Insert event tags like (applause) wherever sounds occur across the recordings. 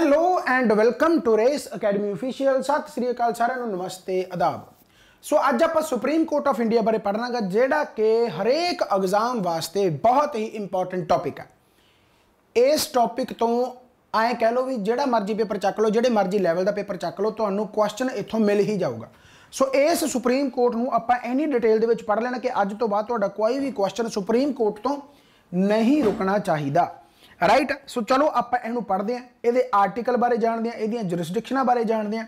Hello and welcome to Race Academy official ਸਤਿ ਸ੍ਰੀ ਅਕਾਲ ਸਾਰਿਆਂ ਨੂੰ ਨਮਸਤੇ ਅਦਾਬ ਸੋ ਅੱਜ ਆਪਾਂ ਸੁਪਰੀਮ ਕੋਰਟ ਆਫ ਇੰਡੀਆ ਬਾਰੇ ਪੜਨਾਗਾ ਜਿਹੜਾ ਕਿ ਹਰੇਕ ਐਗਜ਼ਾਮ ਵਾਸਤੇ ਬਹੁਤ ਹੀ ਇੰਪੋਰਟੈਂਟ ਟੌਪਿਕ ਹੈ ਇਸ ਟੌਪਿਕ ਤੋਂ ਐਂ ਕਹਿ ਲਓ ਵੀ ਜਿਹੜਾ ਮਰਜ਼ੀ ਪੇਪਰ ਚੱਕ ਲਓ ਜਿਹੜੇ ਮਰਜ਼ੀ ਲੈਵਲ ਦਾ ਪੇਪਰ ਚੱਕ ਲਓ ਤੁਹਾਨੂੰ ਕੁਐਸਚਨ ਇੱਥੋਂ ਮਿਲ ਹੀ ਜਾਊਗਾ ਸੋ ਇਸ ਸੁਪਰੀਮ ਕੋਰਟ ਨੂੰ ਆਪਾਂ ਐਨੀ ਡਿਟੇਲ ਦੇ ਵਿੱਚ ਪੜ ਲੈਣਾ ਕਿ ਅੱਜ ਤੋਂ ਬਾਅਦ ਤੁਹਾਡਾ ਕੋਈ ਵੀ ਕੁਐਸਚਨ ਸੁਪਰੀਮ ਕੋਰਟ ਤੋਂ ਨਹੀਂ ਰੁਕਣਾ ਚਾਹੀਦਾ ਰਾਈਟ ਸੋ ਚਲੋ ਆਪਾਂ ਇਹਨੂੰ ਪੜ੍ਹਦੇ ਆਂ ਇਹਦੇ ਆਰਟੀਕਲ ਬਾਰੇ ਜਾਣਦੇ ਆਂ ਇਹਦੀਆਂ ਜੁਰਿਸਡਿਕਸ਼ਨਾਂ ਬਾਰੇ ਜਾਣਦੇ ਆਂ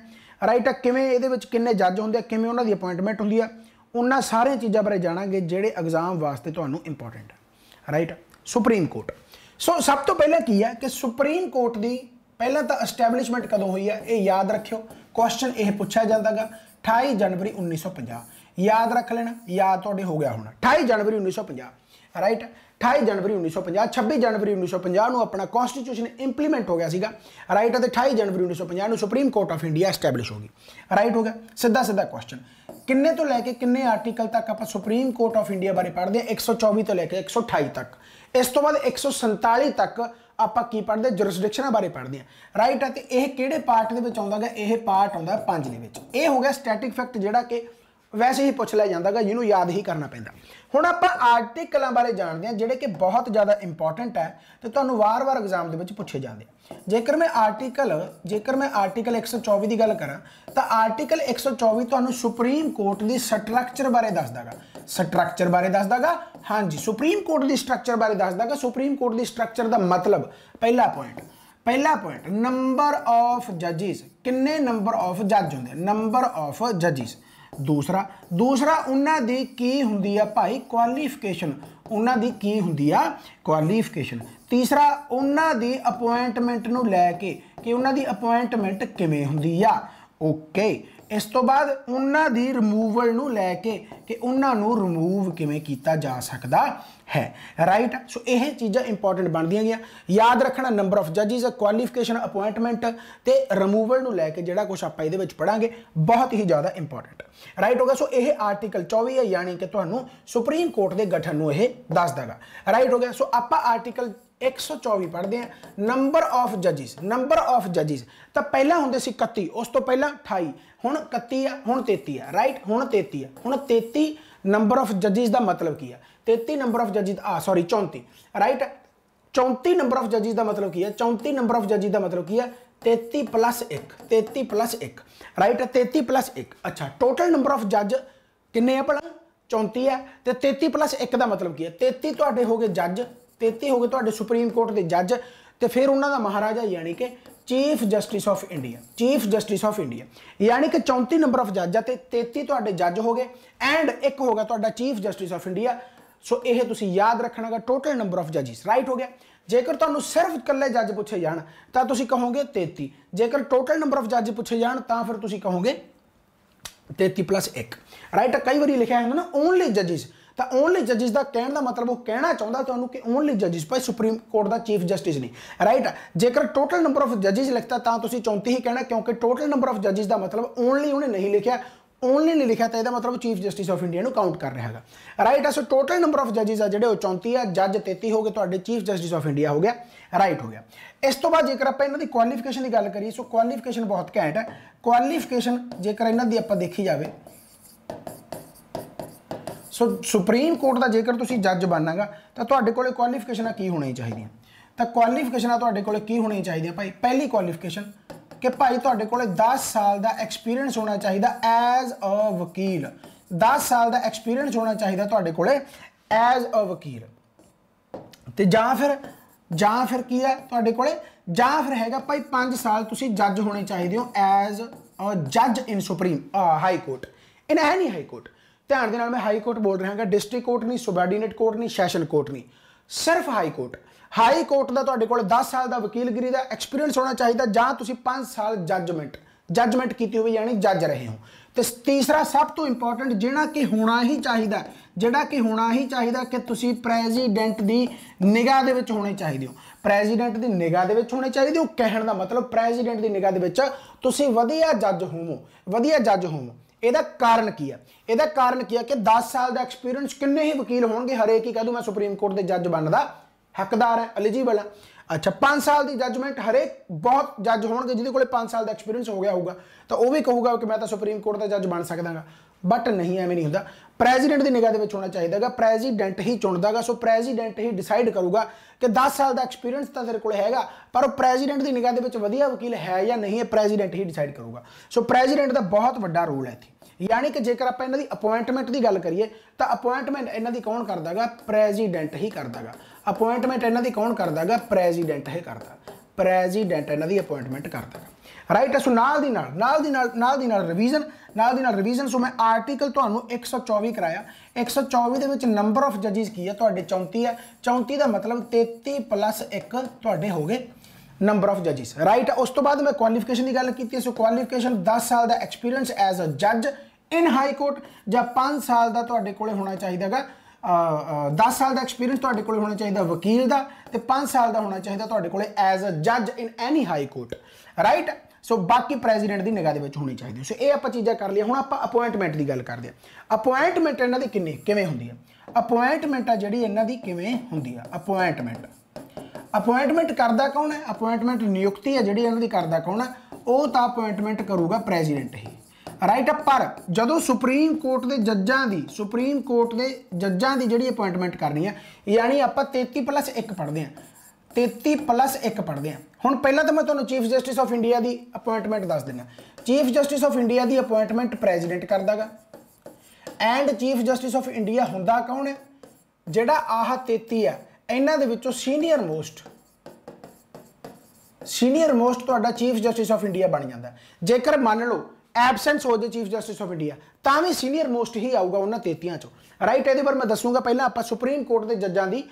ਰਾਈਟ ਆ ਕਿਵੇਂ ਇਹਦੇ ਵਿੱਚ ਕਿੰਨੇ ਜੱਜ ਹੁੰਦੇ ਆ ਕਿਵੇਂ ਉਹਨਾਂ ਦੀ ਅਪਾਇੰਟਮੈਂਟ ਹੁੰਦੀ ਆ ਉਹਨਾਂ ਸਾਰੀਆਂ ਚੀਜ਼ਾਂ ਬਾਰੇ ਜਾਣਾਂਗੇ ਜਿਹੜੇ ਐਗਜ਼ਾਮ ਵਾਸਤੇ ਤੁਹਾਨੂੰ ਇੰਪੋਰਟੈਂਟ ਆ ਰਾਈਟ ਸੁਪਰੀਮ ਕੋਰਟ ਸੋ ਸਭ ਤੋਂ ਪਹਿਲਾਂ ਕੀ ਹੈ ਕਿ ਸੁਪਰੀਮ ਕੋਰਟ ਦੀ ਪਹਿਲਾਂ ਤਾਂ ਐਸਟੈਬਲਿਸ਼ਮੈਂਟ ਕਦੋਂ ਹੋਈ ਹੈ ਇਹ ਯਾਦ ਰੱਖਿਓ ਕੁਐਸਚਨ ਇਹ ਪੁੱਛਿਆ ਜਾਂਦਾਗਾ 28 ਜਨਵਰੀ 1950 ਯਾਦ ਰੱਖ ਲੈਣਾ ਯਾਦ ਤੁਹਾਡੇ ਹੋ ਗਿਆ ਹੋਣਾ 28 ਜਨਵਰੀ 1950 ਰਾਈਟ 28 ਜਨਵਰੀ 1950 26 ਜਨਵਰੀ 1950 ਨੂੰ ਆਪਣਾ ਕਨਸਟੀਟਿਊਸ਼ਨ ਇੰਪਲੀਮੈਂਟ ਹੋ ਗਿਆ ਸੀਗਾ ਰਾਈਟ ਅਤੇ 28 ਜਨਵਰੀ 1950 ਨੂੰ Supreme court of India establish ਹੋ ਗਈ ਰਾਈਟ ਹੋ ਗਿਆ ਸਿੱਧਾ ਸਿੱਧਾ ਕੁਐਸਚਨ ਕਿੰਨੇ ਤੋਂ ਲੈ ਕੇ ਕਿੰਨੇ ਆਰਟੀਕਲ ਤੱਕ ਆਪਾਂ ਸੁਪਰੀਮ ਕੋਰਟ ਆਫ ਇੰਡੀਆ ਬਾਰੇ ਪੜ੍ਹਦੇ ਹਾਂ 124 ਤੋਂ ਲੈ ਕੇ 128 ਤੱਕ ਇਸ ਤੋਂ ਬਾਅਦ 147 ਤੱਕ ਆਪਾਂ ਕੀ ਪੜ੍ਹਦੇ ਜੁਰਿਸਡਿਕਸ਼ਨਾਂ ਬਾਰੇ ਪੜ੍ਹਦੇ ਆ ਰਾਈਟ ਹੈ ਤੇ ਇਹ ਕਿਹੜੇ ਪਾਰਟ ਦੇ ਵਿੱਚ ਆਉਂਦਾਗਾ ਇਹ ਪਾਰਟ ਆਉਂਦਾ 5 ਦੇ ਵਿੱਚ ਇਹ ਹੋ ਗਿਆ ਸਟੈਟਿਕ ਫੈਕਟ ਜਿਹੜਾ ਕਿ ਵੈਸੇ ਹੀ ਪੁੱਛ ਲਿਆ ਜਾਂਦਾਗਾ ਜਿਹਨੂੰ ਯਾਦ ਹੀ ਕਰਨਾ ਪੈਂਦਾ ਹੁਣ ਆਪਾਂ ਆਰਟੀਕਲਾਂ ਬਾਰੇ ਜਾਣਦੇ ਹਾਂ ਜਿਹੜੇ ਕਿ ਬਹੁਤ ਜ਼ਿਆਦਾ ਇੰਪੋਰਟੈਂਟ ਹੈ ਤੇ ਤੁਹਾਨੂੰ ਵਾਰ-ਵਾਰ ਐਗਜ਼ਾਮ ਦੇ ਵਿੱਚ ਪੁੱਛੇ ਜਾਂਦੇ ਜੇਕਰ ਮੈਂ ਆਰਟੀਕਲ ਜੇਕਰ ਮੈਂ ਆਰਟੀਕਲ 124 ਦੀ ਗੱਲ ਕਰਾਂ ਤਾਂ ਆਰਟੀਕਲ 124 ਤੁਹਾਨੂੰ ਸੁਪਰੀਮ ਕੋਰਟ ਦੀ ਸਟਰਕਚਰ ਬਾਰੇ ਦੱਸਦਾਗਾ ਸਟਰਕਚਰ ਬਾਰੇ ਦੱਸਦਾਗਾ ਹਾਂਜੀ ਸੁਪਰੀਮ ਕੋਰਟ ਦੀ ਸਟਰਕਚਰ ਬਾਰੇ ਦੱਸਦਾਗਾ ਸੁਪਰੀਮ ਕੋਰਟ ਦੀ ਸਟਰਕਚਰ ਦਾ ਮਤਲਬ ਪਹਿਲਾ ਪੁਆਇੰਟ ਪਹਿਲਾ ਪੁਆਇੰਟ ਨੰਬਰ ਆਫ ਜੱਜਿਸ ਕਿੰਨੇ ਨੰਬਰ ਆਫ ਜੱਜ ਹੁੰਦੇ ਨੰਬਰ ਆਫ ਜੱਜਿਸ ਦੂਸਰਾ ਦੂਸਰਾ ਉਹਨਾਂ ਦੀ ਕੀ ਹੁੰਦੀ ਆ ਭਾਈ ਕੁਆਲੀਫਿਕੇਸ਼ਨ ਉਹਨਾਂ ਦੀ ਕੀ ਹੁੰਦੀ ਆ ਕੁਆਲੀਫਿਕੇਸ਼ਨ ਤੀਸਰਾ ਉਹਨਾਂ ਦੀ ਅਪਾਇੰਟਮੈਂਟ ਨੂੰ ਲੈ ਕੇ ਕਿ ਉਹਨਾਂ ਦੀ ਅਪਾਇੰਟਮੈਂਟ ਕਿਵੇਂ ਹੁੰਦੀ ਆ ਓਕੇ ਇਸ ਤੋਂ ਬਾਅਦ ਉਹਨਾਂ ਦੀ ਰਿਮੂਵਲ ਨੂੰ ਲੈ ਕੇ ਕਿ ਉਹਨਾਂ ਨੂੰ ਰਿਮੂਵ ਕਿਵੇਂ ਕੀਤਾ ਜਾ ਸਕਦਾ ਹੈ ਰਾਈਟ ਸੋ ਇਹ ਚੀਜ਼ਾਂ ਇੰਪੋਰਟੈਂਟ ਬਣਦੀਆਂ ਗਿਆ ਯਾਦ ਰੱਖਣਾ ਨੰਬਰ ਆਫ ਜੱਜਸ ਕੁਆਲੀਫਿਕੇਸ਼ਨ ਅਪਾਇੰਟਮੈਂਟ ਤੇ ਰਿਮੂਵਲ ਨੂੰ ਲੈ ਕੇ ਜਿਹੜਾ ਕੁਝ ਆਪਾਂ ਇਹਦੇ ਵਿੱਚ ਪੜਾਂਗੇ ਬਹੁਤ ਹੀ ਜ਼ਿਆਦਾ ਇੰਪੋਰਟੈਂਟ ਰਾਈਟ ਹੋਗਾ ਸੋ ਇਹ ਆਰਟੀਕਲ 24 ਹੈ ਯਾਨੀ ਕਿ ਤੁਹਾਨੂੰ ਸੁਪਰੀਮ ਕੋਰਟ ਦੇ ਗਠਨ ਨੂੰ ਇਹ ਦੱਸਦਾਗਾ ਰਾਈਟ ਹੋ ਗਿਆ ਸੋ ਆਪਾਂ ਆਰਟੀਕਲ 124 ਪੜ੍ਹਦੇ ਆ ਨੰਬਰ ਆਫ ਜੱਜਿਸ ਨੰਬਰ ਆਫ ਜੱਜਿਸ ਤਾਂ ਪਹਿਲਾਂ ਹੁੰਦੇ ਸੀ 31 ਉਸ ਤੋਂ ਪਹਿਲਾਂ 28 ਹੁਣ 31 ਆ ਹੁਣ 33 ਆ ਰਾਈਟ ਹੁਣ 33 ਆ ਹੁਣ 33 ਨੰਬਰ ਆਫ ਜੱਜਿਸ ਦਾ ਮਤਲਬ ਕੀ ਆ 33 ਨੰਬਰ ਆਫ ਜੱਜਿਸ ਆ ਸੌਰੀ 34 ਰਾਈਟ 34 ਨੰਬਰ ਆਫ ਜੱਜਿਸ ਦਾ ਮਤਲਬ ਕੀ ਆ 34 ਨੰਬਰ ਆਫ ਜੱਜਿਸ ਦਾ ਮਤਲਬ ਕੀ ਆ 33 1 33 1 ਰਾਈਟ 33 1 ਅੱਛਾ ਟੋਟਲ ਨੰਬਰ ਆਫ ਜੱਜ ਕਿੰਨੇ ਆ ਭਲਾ 34 ਹੈ ਤੇ 33 1 ਦਾ ਮਤਲਬ ਕੀ ਹੈ 33 ਤੁਹਾਡੇ ਹੋ ਗਏ ਜੱਜ 33 ਹੋ ਗਏ ਤੁਹਾਡੇ ਸੁਪਰੀਮ ਕੋਰਟ ਦੇ ਜੱਜ ਤੇ ਫਿਰ ਉਹਨਾਂ ਦਾ ਮਹਾਰਾਜਾ ਯਾਨੀ ਕਿ chief justice of India chief justice of India ਯਾਨੀ ਕਿ 34 ਨੰਬਰ ਆਫ ਜੱਜ ਆ ਤੇ 33 ਤੁਹਾਡੇ ਜੱਜ ਹੋ ਗਏ ਐਂਡ ਇੱਕ ਹੋ ਗਿਆ ਤੁਹਾਡਾ Chief justice of India so ਇਹ ਤੁਸੀਂ ਯਾਦ ਰੱਖਣਾਗਾ ਟੋਟਲ ਨੰਬਰ ਆਫ ਜੱਜਿਸ ਰਾਈਟ ਹੋ ਗਿਆ ਜੇਕਰ ਤੁਹਾਨੂੰ ਸਿਰਫ ਇਕੱਲੇ ਜੱਜ ਪੁੱਛੇ ਜਾਣ ਤਾਂ ਤੁਸੀਂ ਕਹੋਗੇ 33 ਜੇਕਰ ਟੋਟਲ ਨੰਬਰ ਆਫ ਜੱਜ ਪੁੱਛੇ ਜਾਣ ਤਾਂ ਫਿਰ ਤੁਸੀਂ ਕਹੋਗੇ 33 1 ਰਾਈਟ ਕਈ ਵਾਰੀ ਲਿਖਿਆ ਹੁੰਦਾ ਨਾ ਓਨਲੀ ਜੱਜਿਸ ਤਾਂ ਓਨਲੀ ਜੱਜਸ ਦਾ ਕਹਿਣ ਦਾ ਮਤਲਬ ਉਹ ਕਹਿਣਾ ਚਾਹੁੰਦਾ ਤੁਹਾਨੂੰ ਕਿ ਓਨਲੀ ਜੱਜਸ ਭਾਈ ਸੁਪਰੀਮ ਕੋਰਟ ਦਾ ਚੀਫ ਜਸਟਿਸ ਨਹੀਂ ਰਾਈਟ ਜੇਕਰ ਟੋਟਲ ਨੰਬਰ ਆਫ ਜੱਜਸ ਲਿਖਤਾ ਤਾਂ ਤੁਸੀਂ 34 ਹੀ ਕਹਿਣਾ ਕਿਉਂਕਿ ਟੋਟਲ ਨੰਬਰ ਆਫ ਜੱਜਸ ਦਾ ਮਤਲਬ ਓਨਲੀ ਉਹਨੇ ਨਹੀਂ ਲਿਖਿਆ ਓਨਲੀ ਨਹੀਂ ਲਿਖਿਆ ਤਾਂ ਇਹਦਾ ਮਤਲਬ ਚੀਫ ਜਸਟਿਸ ਆਫ ਇੰਡੀਆ ਨੂੰ ਕਾਊਂਟ ਕਰ ਰਿਹਾ ਹੈਗਾ right so total number of ਜੱਜਸ ਆ ਜਿਹੜੇ ਉਹ 34 ਆ ਜੱਜ 33 ਹੋ ਗਏ ਤੁਹਾਡੇ ਚੀਫ ਜਸਟਿਸ ਆਫ ਇੰਡੀਆ ਹੋ ਗਿਆ ਰਾਈਟ ਹੋ ਗਿਆ ਇਸ ਤੋਂ ਬਾਅਦ ਜੇਕਰ ਆਪਾਂ ਇਹਨਾਂ ਦੀ ਕੁਆਲੀਫਿਕੇਸ਼ਨ ਦੀ ਗੱਲ ਕਰੀਏ ਸੋ ਕੁਆਲੀਫਿਕੇਸ਼ਨ ਬਹੁਤ ਘੈਂਟ ਹੈ ਕੁਆਲੀਫਿਕੇਸ਼ਨ ਜੇਕਰ ਇਹਨਾਂ ਦੀ ਆਪਾਂ ਦੇਖੀ ਜਾਵੇ ਸੋ ਸੁਪਰੀਮ ਕੋਰਟ ਦਾ ਜੇਕਰ ਤੁਸੀਂ ਜੱਜ ਬਣਨਾਗਾ ਤਾਂ ਤੁਹਾਡੇ ਕੋਲੇ ਕੁਆਲੀਫਿਕੇਸ਼ਨਾਂ ਕੀ ਹੋਣੀਆਂ ਚਾਹੀਦੀਆਂ ਤਾਂ ਕੁਆਲੀਫਿਕੇਸ਼ਨਾਂ ਤੁਹਾਡੇ ਕੋਲੇ ਕੀ ਹੋਣੀਆਂ ਚਾਹੀਦੀਆਂ ਭਾਈ ਪਹਿਲੀ ਕੁਆਲੀਫਿਕੇਸ਼ਨ ਕਿ ਭਾਈ ਤੁਹਾਡੇ ਕੋਲੇ 10 ਸਾਲ ਦਾ ਐਕਸਪੀਰੀਅੰਸ ਹੋਣਾ ਚਾਹੀਦਾ ਐਜ਼ ਅ ਵਕੀਲ 10 ਸਾਲ ਦਾ ਐਕਸਪੀਰੀਅੰਸ ਹੋਣਾ ਚਾਹੀਦਾ ਤੁਹਾਡੇ ਕੋਲੇ ਐਜ਼ ਅ ਵਕੀਲ ਤੇ ਜਾਂ ਫਿਰ ਜਾਂ ਫਿਰ ਕੀ ਹੈ ਤੁਹਾਡੇ ਕੋਲੇ ਜਾਂ ਫਿਰ ਹੈਗਾ ਭਾਈ 5 ਸਾਲ ਤੁਸੀਂ ਜੱਜ ਹੋਣੇ ਚਾਹੀਦੇ ਹੋ ਐਜ਼ ਅ ਜੱਜ in Supreme High Court in any High Court ਧਿਆਨ ਦੇ ਨਾਲ ਮੈਂ ਹਾਈ ਕੋਰਟ ਬੋਲ ਰਿਹਾਗਾ ਡਿਸਟ੍ਰਿਕਟ ਕੋਰਟ ਨਹੀਂ ਸਬਆਰਡੀਨੇਟ ਕੋਰਟ ਨਹੀਂ ਸੈਸ਼ਨ ਕੋਰਟ ਨਹੀਂ ਸਿਰਫ ਹਾਈ ਕੋਰਟ ਹਾਈ ਕੋਰਟ ਦਾ ਤੁਹਾਡੇ ਕੋਲ 10 ਸਾਲ ਦਾ ਵਕੀਲਗਰੀ ਦਾ ਐਕਸਪੀਰੀਅੰਸ ਹੋਣਾ ਚਾਹੀਦਾ ਜਾਂ ਤੁਸੀਂ 5 ਸਾਲ ਜੱਜਮੈਂਟ ਜੱਜਮੈਂਟ ਕੀਤੀ ਹੋਈ ਯਾਨੀ ਜੱਜ ਰਹੇ ਹੋ ਤੇ ਤੀਸਰਾ ਸਭ ਤੋਂ ਇੰਪੋਰਟੈਂਟ ਜਿਹੜਾ ਕਿ ਹੋਣਾ ਹੀ ਚਾਹੀਦਾ ਜਿਹੜਾ ਕਿ ਹੋਣਾ ਹੀ ਚਾਹੀਦਾ ਕਿ ਤੁਸੀਂ ਪ੍ਰੈਜ਼ੀਡੈਂਟ ਦੀ ਨਿਗਾਹ ਦੇ ਵਿੱਚ ਹੋਣੇ ਚਾਹੀਦੇ ਹੋ ਪ੍ਰੈਜ਼ੀਡੈਂਟ ਦੀ ਨਿਗਾਹ ਦੇ ਵਿੱਚ ਹੋਣੇ ਚਾਹੀਦੇ ਹੋ ਕਹਿਣ ਦਾ ਮਤਲਬ ਪ੍ਰੈਜ਼ੀਡੈਂਟ ਦੀ ਨਿਗਾਹ ਦੇ ਵਿੱਚ ਤੁਸੀਂ ਵਧੀਆ ਜੱਜ ਹੋਵੋ ਵਧੀਆ ਜੱਜ ਹੋਵੋ ਇਹਦਾ ਕਾਰਨ ਕੀ ਹੈ ਇਹਦਾ ਕਾਰਨ ਕੀ ਹੈ ਕਿ 10 ਸਾਲ ਦਾ ਐਕਸਪੀਰੀਅੰਸ ਕਿੰਨੇ ਹੀ ਵਕੀਲ ਹੋਣਗੇ ਹਰੇਕ ਹੀ ਕਹ ਦੂ ਮੈਂ ਸੁਪਰੀਮ ਕੋਰਟ ਦੇ ਜੱਜ ਬਣਦਾ ਹੱਕਦਾਰ ਹੈ ਐਲੀਜੀਬਲ ਹੈ ਅੱਛਾ 5 ਸਾਲ ਦੀ ਜੱਜਮੈਂਟ ਹਰੇਕ ਬਹੁਤ ਜੱਜ ਹੋਣਗੇ ਜਿਹਦੇ ਕੋਲੇ 5 ਸਾਲ ਦਾ ਐਕਸਪੀਰੀਅੰਸ ਹੋ ਗਿਆ ਹੋਊਗਾ ਤਾਂ ਉਹ ਵੀ ਕਹੂਗਾ ਕਿ ਮੈਂ ਤਾਂ ਸੁਪਰੀਮ ਕੋਰਟ ਦਾ ਜੱਜ ਬਣ ਸਕਦਾਗਾ ਬਟ ਨਹੀਂ ਐਵੇਂ ਨਹੀਂ ਹੁੰਦਾ ਪ੍ਰੈਜ਼ੀਡੈਂਟ ਦੀ ਨਿਗਾਹ ਦੇ ਵਿੱਚ ਹੋਣਾ ਚਾਹੀਦਾਗਾ ਪ੍ਰੈਜ਼ੀਡੈਂਟ ਹੀ ਚੁਣਦਾਗਾ ਸੋ ਪ੍ਰੈਜ਼ੀਡੈਂਟ ਹੀ ਡਿਸਾਈਡ ਕਰੂਗਾ ਕਿ 10 ਸਾਲ ਦਾ ਐਕਸਪੀਰੀਅੰਸ ਤਾਂ ਤੇਰੇ ਕੋਲ ਹੈਗਾ ਪਰ ਉਹ ਪ੍ਰੈਜ਼ੀਡੈਂਟ ਦੀ ਨਿਗਾਹ ਦੇ ਵਿੱਚ ਵਧੀਆ ਵਕੀਲ ਹੈ ਜਾਂ ਨਹੀਂ ਇਹ ਪ੍ਰੈਜ਼ੀਡੈਂਟ ਹੀ ਡਿਸਾਈਡ ਕਰੂਗਾ ਸੋ ਪ੍ਰੈਜ਼ੀਡੈਂਟ ਦਾ ਬਹੁਤ ਵੱਡਾ ਰੋਲ ਹੈ ਇੱਥੇ ਯਾਨੀ ਕਿ ਜੇਕਰ ਆਪਾਂ ਇਹਨਾਂ ਦੀ ਅਪਾਇੰਟਮੈਂਟ ਦੀ ਗੱਲ ਕਰੀਏ ਤਾਂ ਅਪਾਇੰਟਮੈਂਟ ਇਹਨਾਂ ਦੀ ਕੌਣ ਕਰਦਾਗਾ ਪ੍ਰੈਜ਼ੀਡੈਂਟ ਹੀ ਕਰਦਾਗਾ ਅਪਾਇੰਟਮੈਂਟ ਇਹਨਾਂ ਦੀ ਕੌਣ ਕਰਦਾਗਾ ਪ੍ਰੈਜ਼ੀਡੈਂਟ ਹੀ ਕਰਦਾ ਪ੍ਰੈਜ਼ੀਡੈਂਟ ਇਹਨਾਂ ਦੀ ਅਪਾਇੰਟਮੈਂਟ ਕਰਦਾਗਾ ਰਾਈਟ ਸੋ ਨਾਲ ਦੀ ਨਾਲ ਨਾਲ ਦੀ ਨਾਲ ਨਾਲ ਦੀ ਨਾਲ ਰਿਵੀਜ਼ਨ ਨਾਲ ਦੀ ਨਾਲ ਰਿਵੀਜ਼ਨ ਸੋ ਮੈਂ ਆਰਟੀਕਲ ਤੁਹਾਨੂੰ 124 ਕਰਾਇਆ 124 ਦੇ ਵਿੱਚ ਨੰਬਰ ਆਫ ਜੱਜਿਸ ਕੀ ਹੈ ਤੁਹਾਡੇ 34 ਹੈ 34 ਦਾ ਮਤਲਬ 33 ਪਲੱਸ 1 ਤੁਹਾਡੇ ਹੋ ਗਏ ਨੰਬਰ ਆਫ ਜੱਜਿਸ ਰਾਈਟ ਉਸ ਤੋਂ ਬਾਅਦ ਮੈਂ ਕੁਆਲੀਫਿਕੇਸ਼ਨ ਦੀ ਗੱਲ ਕੀਤੀ ਸੋ ਕੁਆਲੀਫਿਕੇਸ਼ਨ 10 ਸਾਲ ਦਾ ਐਕਸਪੀਰੀਅੰਸ ਐਜ਼ ਅ ਜੱਜ ਇਨ ਹਾਈ ਕੋਰਟ ਜਾਂ 5 ਸਾਲ ਦਾ ਤੁਹਾਡੇ ਕੋਲੇ ਹੋਣਾ ਚਾਹੀਦਾਗਾ 10 ਸਾਲ ਦਾ ਐਕਸਪੀਰੀਅੰਸ ਤੁਹਾਡੇ ਕੋਲੇ ਹੋਣਾ ਚਾਹੀਦਾ ਵਕੀਲ ਦਾ ਤੇ 5 ਸਾਲ ਦਾ ਹੋਣਾ ਚਾਹੀਦਾ ਤੁਹਾਡੇ ਕੋਲੇ ਐਜ਼ ਅ ਜੱਜ in any High court right so ਬਾਕੀ ਪ੍ਰੈਜ਼ੀਡੈਂਟ ਦੀ ਨਿਗਾਹ ਦੇ ਵਿੱਚ ਹੋਣੀ ਚਾਹੀਦੀ ਸੋ ਇਹ ਆਪਾਂ ਚੀਜ਼ਾਂ ਕਰ ਲਈਆਂ ਹੁਣ ਆਪਾਂ ਅਪਾਇੰਟਮੈਂਟ ਦੀ ਗੱਲ ਕਰਦੇ ਆ ਅਪਾਇੰਟਮੈਂਟ ਇਹਨਾਂ ਦੀ ਕਿੰਨੀ ਕਿਵੇਂ ਹੁੰਦੀ ਆ ਅਪਾਇੰਟਮੈਂਟ ਆ ਜਿਹੜੀ ਇਹਨਾਂ ਦੀ ਕਿਵੇਂ ਹੁੰਦੀ ਆ ਅਪਾਇੰਟਮੈਂਟ ਅਪਾਇੰਟਮੈਂਟ ਕਰਦਾ ਕੌਣ ਹੈ ਅਪਾਇੰਟਮੈਂਟ ਨਿਯੁਕਤੀ ਹੈ ਜਿਹੜੀ ਇਹਨਾਂ ਦੀ ਕਰਦਾ ਕੌਣ ਆ ਉਹ ਤਾਂ ਅਪਾਇੰਟਮੈਂਟ ਕਰੂਗਾ ਪ੍ਰੈਜ਼ੀਡੈਂਟ ਹੀ ਰਾਈਟ ਅਪ ਪਰ ਜਦੋਂ ਸੁਪਰੀਮ ਕੋਰਟ ਦੇ ਜੱਜਾਂ ਦੀ ਸੁਪਰੀਮ ਕੋਰਟ ਦੇ ਜੱਜਾਂ ਦੀ ਜਿਹੜੀ ਅਪਾਇੰਟਮੈਂਟ ਕਰਨੀ ਹੈ ਯਾਨੀ ਆਪਾਂ 33 1 ਪੜ੍ਹਦੇ ਹਾਂ 33 1 ਪੜ੍ਹਦੇ ਹਾਂ ਹੁਣ ਪਹਿਲਾਂ ਤਾਂ ਮੈਂ ਤੁਹਾਨੂੰ ਚੀਫ ਜਸਟਿਸ ਆਫ ਇੰਡੀਆ ਦੀ ਅਪਾਇੰਟਮੈਂਟ ਦੱਸ ਦਿੰਦਾ ਚੀਫ ਜਸਟਿਸ ਆਫ ਇੰਡੀਆ ਦੀ ਅਪਾਇੰਟਮੈਂਟ ਪ੍ਰੈਜ਼ੀਡੈਂਟ ਕਰਦਾਗਾ and chief justice of India ਹੁੰਦਾ ਕੌਣ ਹੈ ਜਿਹੜਾ ਆਹ 33 ਆ ਇਹਨਾਂ ਦੇ ਵਿੱਚੋਂ ਸੀਨੀਅਰ ਮੋਸਟ ਸੀਨੀਅਰ ਮੋਸਟ ਤੁਹਾਡਾ ਚੀਫ ਜਸਟਿਸ ਆਫ ਇੰਡੀਆ ਬਣ ਜਾਂਦਾ ਜੇਕਰ ਮੰਨ ਲਓ ਐਬਸੈਂਸ ਹੋ ਜੇ ਚੀਫ ਜਸਟਿਸ ਆਫ ਇੰਡੀਆ ਤਾਂ ਵੀ ਸੀਨੀਅਰ ਮੋਸਟ ਹੀ ਆਊਗਾ ਉਹਨਾਂ 33 ਚੋਂ ਰਾਈਟ ਇਹਦੇ ਪਰ ਮੈਂ ਦੱਸੂਗਾ ਪਹਿਲਾਂ ਆਪਾਂ ਸੁਪਰੀਮ ਕੋਰਟ ਦੇ ਜੱਜਾਂ ਦੀ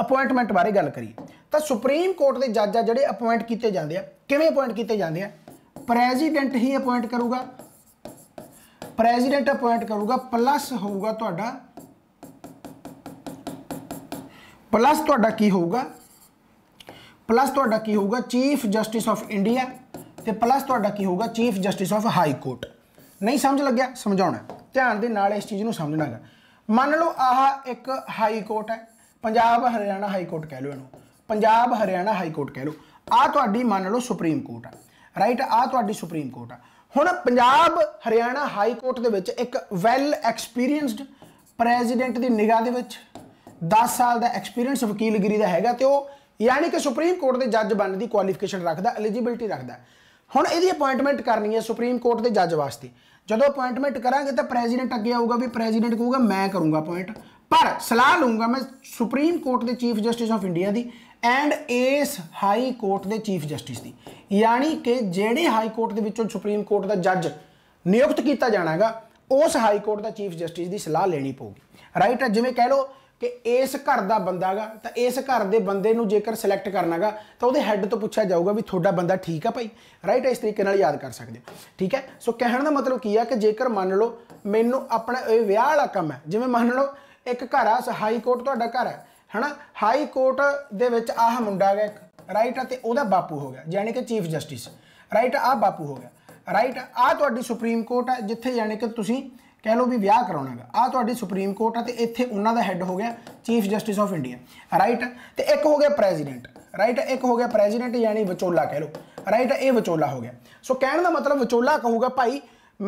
ਅਪਾਇੰਟਮੈਂਟ ਬਾਰੇ ਗੱਲ ਕਰੀਏ ਤਾਂ ਸੁਪਰੀਮ ਕੋਰਟ ਦੇ ਜੱਜ ਆ ਜਿਹੜੇ ਅਪਾਇੰਟ ਕੀਤੇ ਜਾਂਦੇ ਆ ਕਿਵੇਂ ਅਪਾਇੰਟ ਕੀਤੇ ਜਾਂਦੇ ਆ ਪ੍ਰੈਜ਼ੀਡੈਂਟ ਹੀ ਅਪਾਇੰਟ ਕਰੂਗਾ ਪ੍ਰੈਜ਼ੀਡੈਂਟ ਅਪਾਇੰਟ ਕਰੂਗਾ ਪਲੱਸ ਹੋਊਗਾ ਤੁਹਾਡਾ ਪਲੱਸ ਤੁਹਾਡਾ ਕੀ ਹੋਊਗਾ ਪਲੱਸ ਤੁਹਾਡਾ ਕੀ ਹੋਊਗਾ ਚੀਫ ਜਸਟਿਸ ਆਫ ਇੰਡੀਆ ਤੇ ਪਲੱਸ ਤੁਹਾਡਾ ਕੀ ਹੋਊਗਾ chief justice of high court ਨਹੀਂ ਸਮਝ ਲੱਗਿਆ ਸਮਝਾਉਣਾ ਧਿਆਨ ਦੇ ਨਾਲ ਇਸ ਚੀਜ਼ ਨੂੰ ਸਮਝਣਾ ਹੈ ਮੰਨ ਲਓ ਆਹ ਇੱਕ ਹਾਈ ਕੋਰਟ ਹੈ ਪੰਜਾਬ ਹਰਿਆਣਾ ਹਾਈ ਕੋਰਟ ਕਹਿ ਲਓ ਇਹਨੂੰ ਪੰਜਾਬ ਹਰਿਆਣਾ ਹਾਈ ਕੋਰਟ ਕਹਿ ਲਓ ਆ ਤੁਹਾਡੀ ਮੰਨ ਲਓ ਸੁਪਰੀਮ ਕੋਰਟ ਹੈ ਰਾਈਟ ਆ ਤੁਹਾਡੀ ਸੁਪਰੀਮ ਕੋਰਟ ਆ ਹੁਣ ਪੰਜਾਬ ਹਰਿਆਣਾ ਹਾਈ ਕੋਰਟ ਦੇ ਵਿੱਚ ਇੱਕ ਵੈਲ ਐਕਸਪੀਰੀਅੰਸਡ ਪ੍ਰੈਜ਼ੀਡੈਂਟ ਦੀ ਨਿਗਾਹ ਦੇ ਵਿੱਚ 10 ਸਾਲ ਦਾ ਐਕਸਪੀਰੀਅੰਸ ਵਕੀਲਗਰੀ ਦਾ ਹੈਗਾ ਤੇ ਉਹ ਯਾਨੀ ਕਿ ਸੁਪਰੀਮ ਕੋਰਟ ਦੇ ਜੱਜ ਬਣਨ ਦੀ ਕੁਆਲੀਫਿਕੇਸ਼ਨ ਰੱਖਦਾ ਐਲੀਜੀਬਿਲਟੀ ਰੱਖਦਾ ਹੁਣ ਇਹਦੀ ਅਪਾਇੰਟਮੈਂਟ ਕਰਨੀ ਹੈ ਸੁਪਰੀਮ ਕੋਰਟ ਦੇ ਜੱਜ ਵਾਸਤੇ ਜਦੋਂ ਅਪਾਇੰਟਮੈਂਟ ਕਰਾਂਗੇ ਤਾਂ ਪ੍ਰੈਜ਼ੀਡੈਂਟ ਅੱਗੇ ਆਊਗਾ ਵੀ ਪ੍ਰੈਜ਼ੀਡੈਂਟ ਕਹੂਗਾ ਮੈਂ ਕਰੂੰਗਾ ਅਪਾਇੰਟ ਪਰ ਸਲਾਹ ਲਊਂਗਾ ਮੈਂ ਸੁਪਰੀਮ ਕੋਰਟ ਦੇ ਚੀਫ ਜਸਟਿਸ ਆਫ ਇੰਡੀਆ ਦੀ ਐਂਡ ਇਸ ਹਾਈ ਕੋਰਟ ਦੇ ਚੀਫ ਜਸਟਿਸ ਦੀ ਯਾਨੀ ਕਿ ਜਿਹੜੇ ਹਾਈ ਕੋਰਟ ਦੇ ਵਿੱਚੋਂ ਸੁਪਰੀਮ ਕੋਰਟ ਦਾ ਜੱਜ ਨਿਯੁਕਤ ਕੀਤਾ ਜਾਣਾਗਾ ਉਸ ਹਾਈ ਕੋਰਟ ਦਾ ਚੀਫ ਜਸਟਿਸ ਦੀ ਸਲਾਹ ਲੈਣੀ ਪਊਗੀ ਰਾਈਟ ਜਿਵੇਂ ਕਹਿ ਲਓ ਕਿ ਇਸ ਘਰ ਦਾ ਬੰਦਾਗਾ ਤਾਂ ਇਸ ਘਰ ਦੇ ਬੰਦੇ ਨੂੰ ਜੇਕਰ ਸਿਲੈਕਟ ਕਰਨਾਗਾ ਤਾਂ ਉਹਦੇ ਹੈੱਡ ਤੋਂ ਪੁੱਛਿਆ ਜਾਊਗਾ ਵੀ ਤੁਹਾਡਾ ਬੰਦਾ ਠੀਕ ਆ ਭਾਈ ਰਾਈਟ ਇਸ ਤਰੀਕੇ ਨਾਲ ਯਾਦ ਕਰ ਸਕਦੇ ਠੀਕ ਹੈ ਸੋ ਕਹਿਣ ਦਾ ਮਤਲਬ ਕੀ ਆ ਕਿ ਜੇਕਰ ਮੰਨ ਲਓ ਮੈਨੂੰ ਆਪਣਾ ਇਹ ਵਿਆਹ ਵਾਲਾ ਕੰਮ ਹੈ ਜਿਵੇਂ ਮੰਨ ਲਓ ਇੱਕ ਘਰ ਆ ਹਾਈ ਕੋਰਟ ਤੁਹਾਡਾ ਘਰ ਹੈ ਹਨਾ ਹਾਈ ਕੋਰਟ ਦੇ ਵਿੱਚ ਆਹ ਮੁੰਡਾ ਇੱਕ ਰਾਈਟ ਤੇ ਉਹਦਾ ਬਾਪੂ ਹੋ ਗਿਆ ਯਾਨੀ ਕਿ ਚੀਫ ਜਸਟਿਸ ਰਾਈਟ ਆ ਬਾਪੂ ਹੋ ਗਿਆ ਰਾਈਟ ਆ ਤੁਹਾਡੀ ਸੁਪਰੀਮ ਕੋਰਟ ਹੈ ਜਿੱਥੇ ਯਾਨੀ ਕਿ ਤੁਸੀਂ ਕਹਿ ਲਓ ਵੀ ਵਿਆਹ ਕਰਾਉਣਾ ਹੈ ਆ ਤੁਹਾਡੀ ਸੁਪਰੀਮ ਕੋਰਟ ਆ ਤੇ ਇੱਥੇ ਉਹਨਾਂ ਦਾ ਹੈੱਡ ਹੋ ਗਿਆ chief justice of India right ਤੇ ਇੱਕ ਹੋ ਗਿਆ ਪ੍ਰੈਜ਼ੀਡੈਂਟ ਰਾਈਟ ਇੱਕ ਹੋ ਗਿਆ ਪ੍ਰੈਜ਼ੀਡੈਂਟ ਯਾਨੀ ਵਿਚੋਲਾ ਕਹਿ ਲਓ ਰਾਈਟ ਇਹ ਵਿਚੋਲਾ ਹੋ ਗਿਆ ਸੋ ਕਹਿਣ ਦਾ ਮਤਲਬ ਵਿਚੋਲਾ ਕਹੂਗਾ ਭਾਈ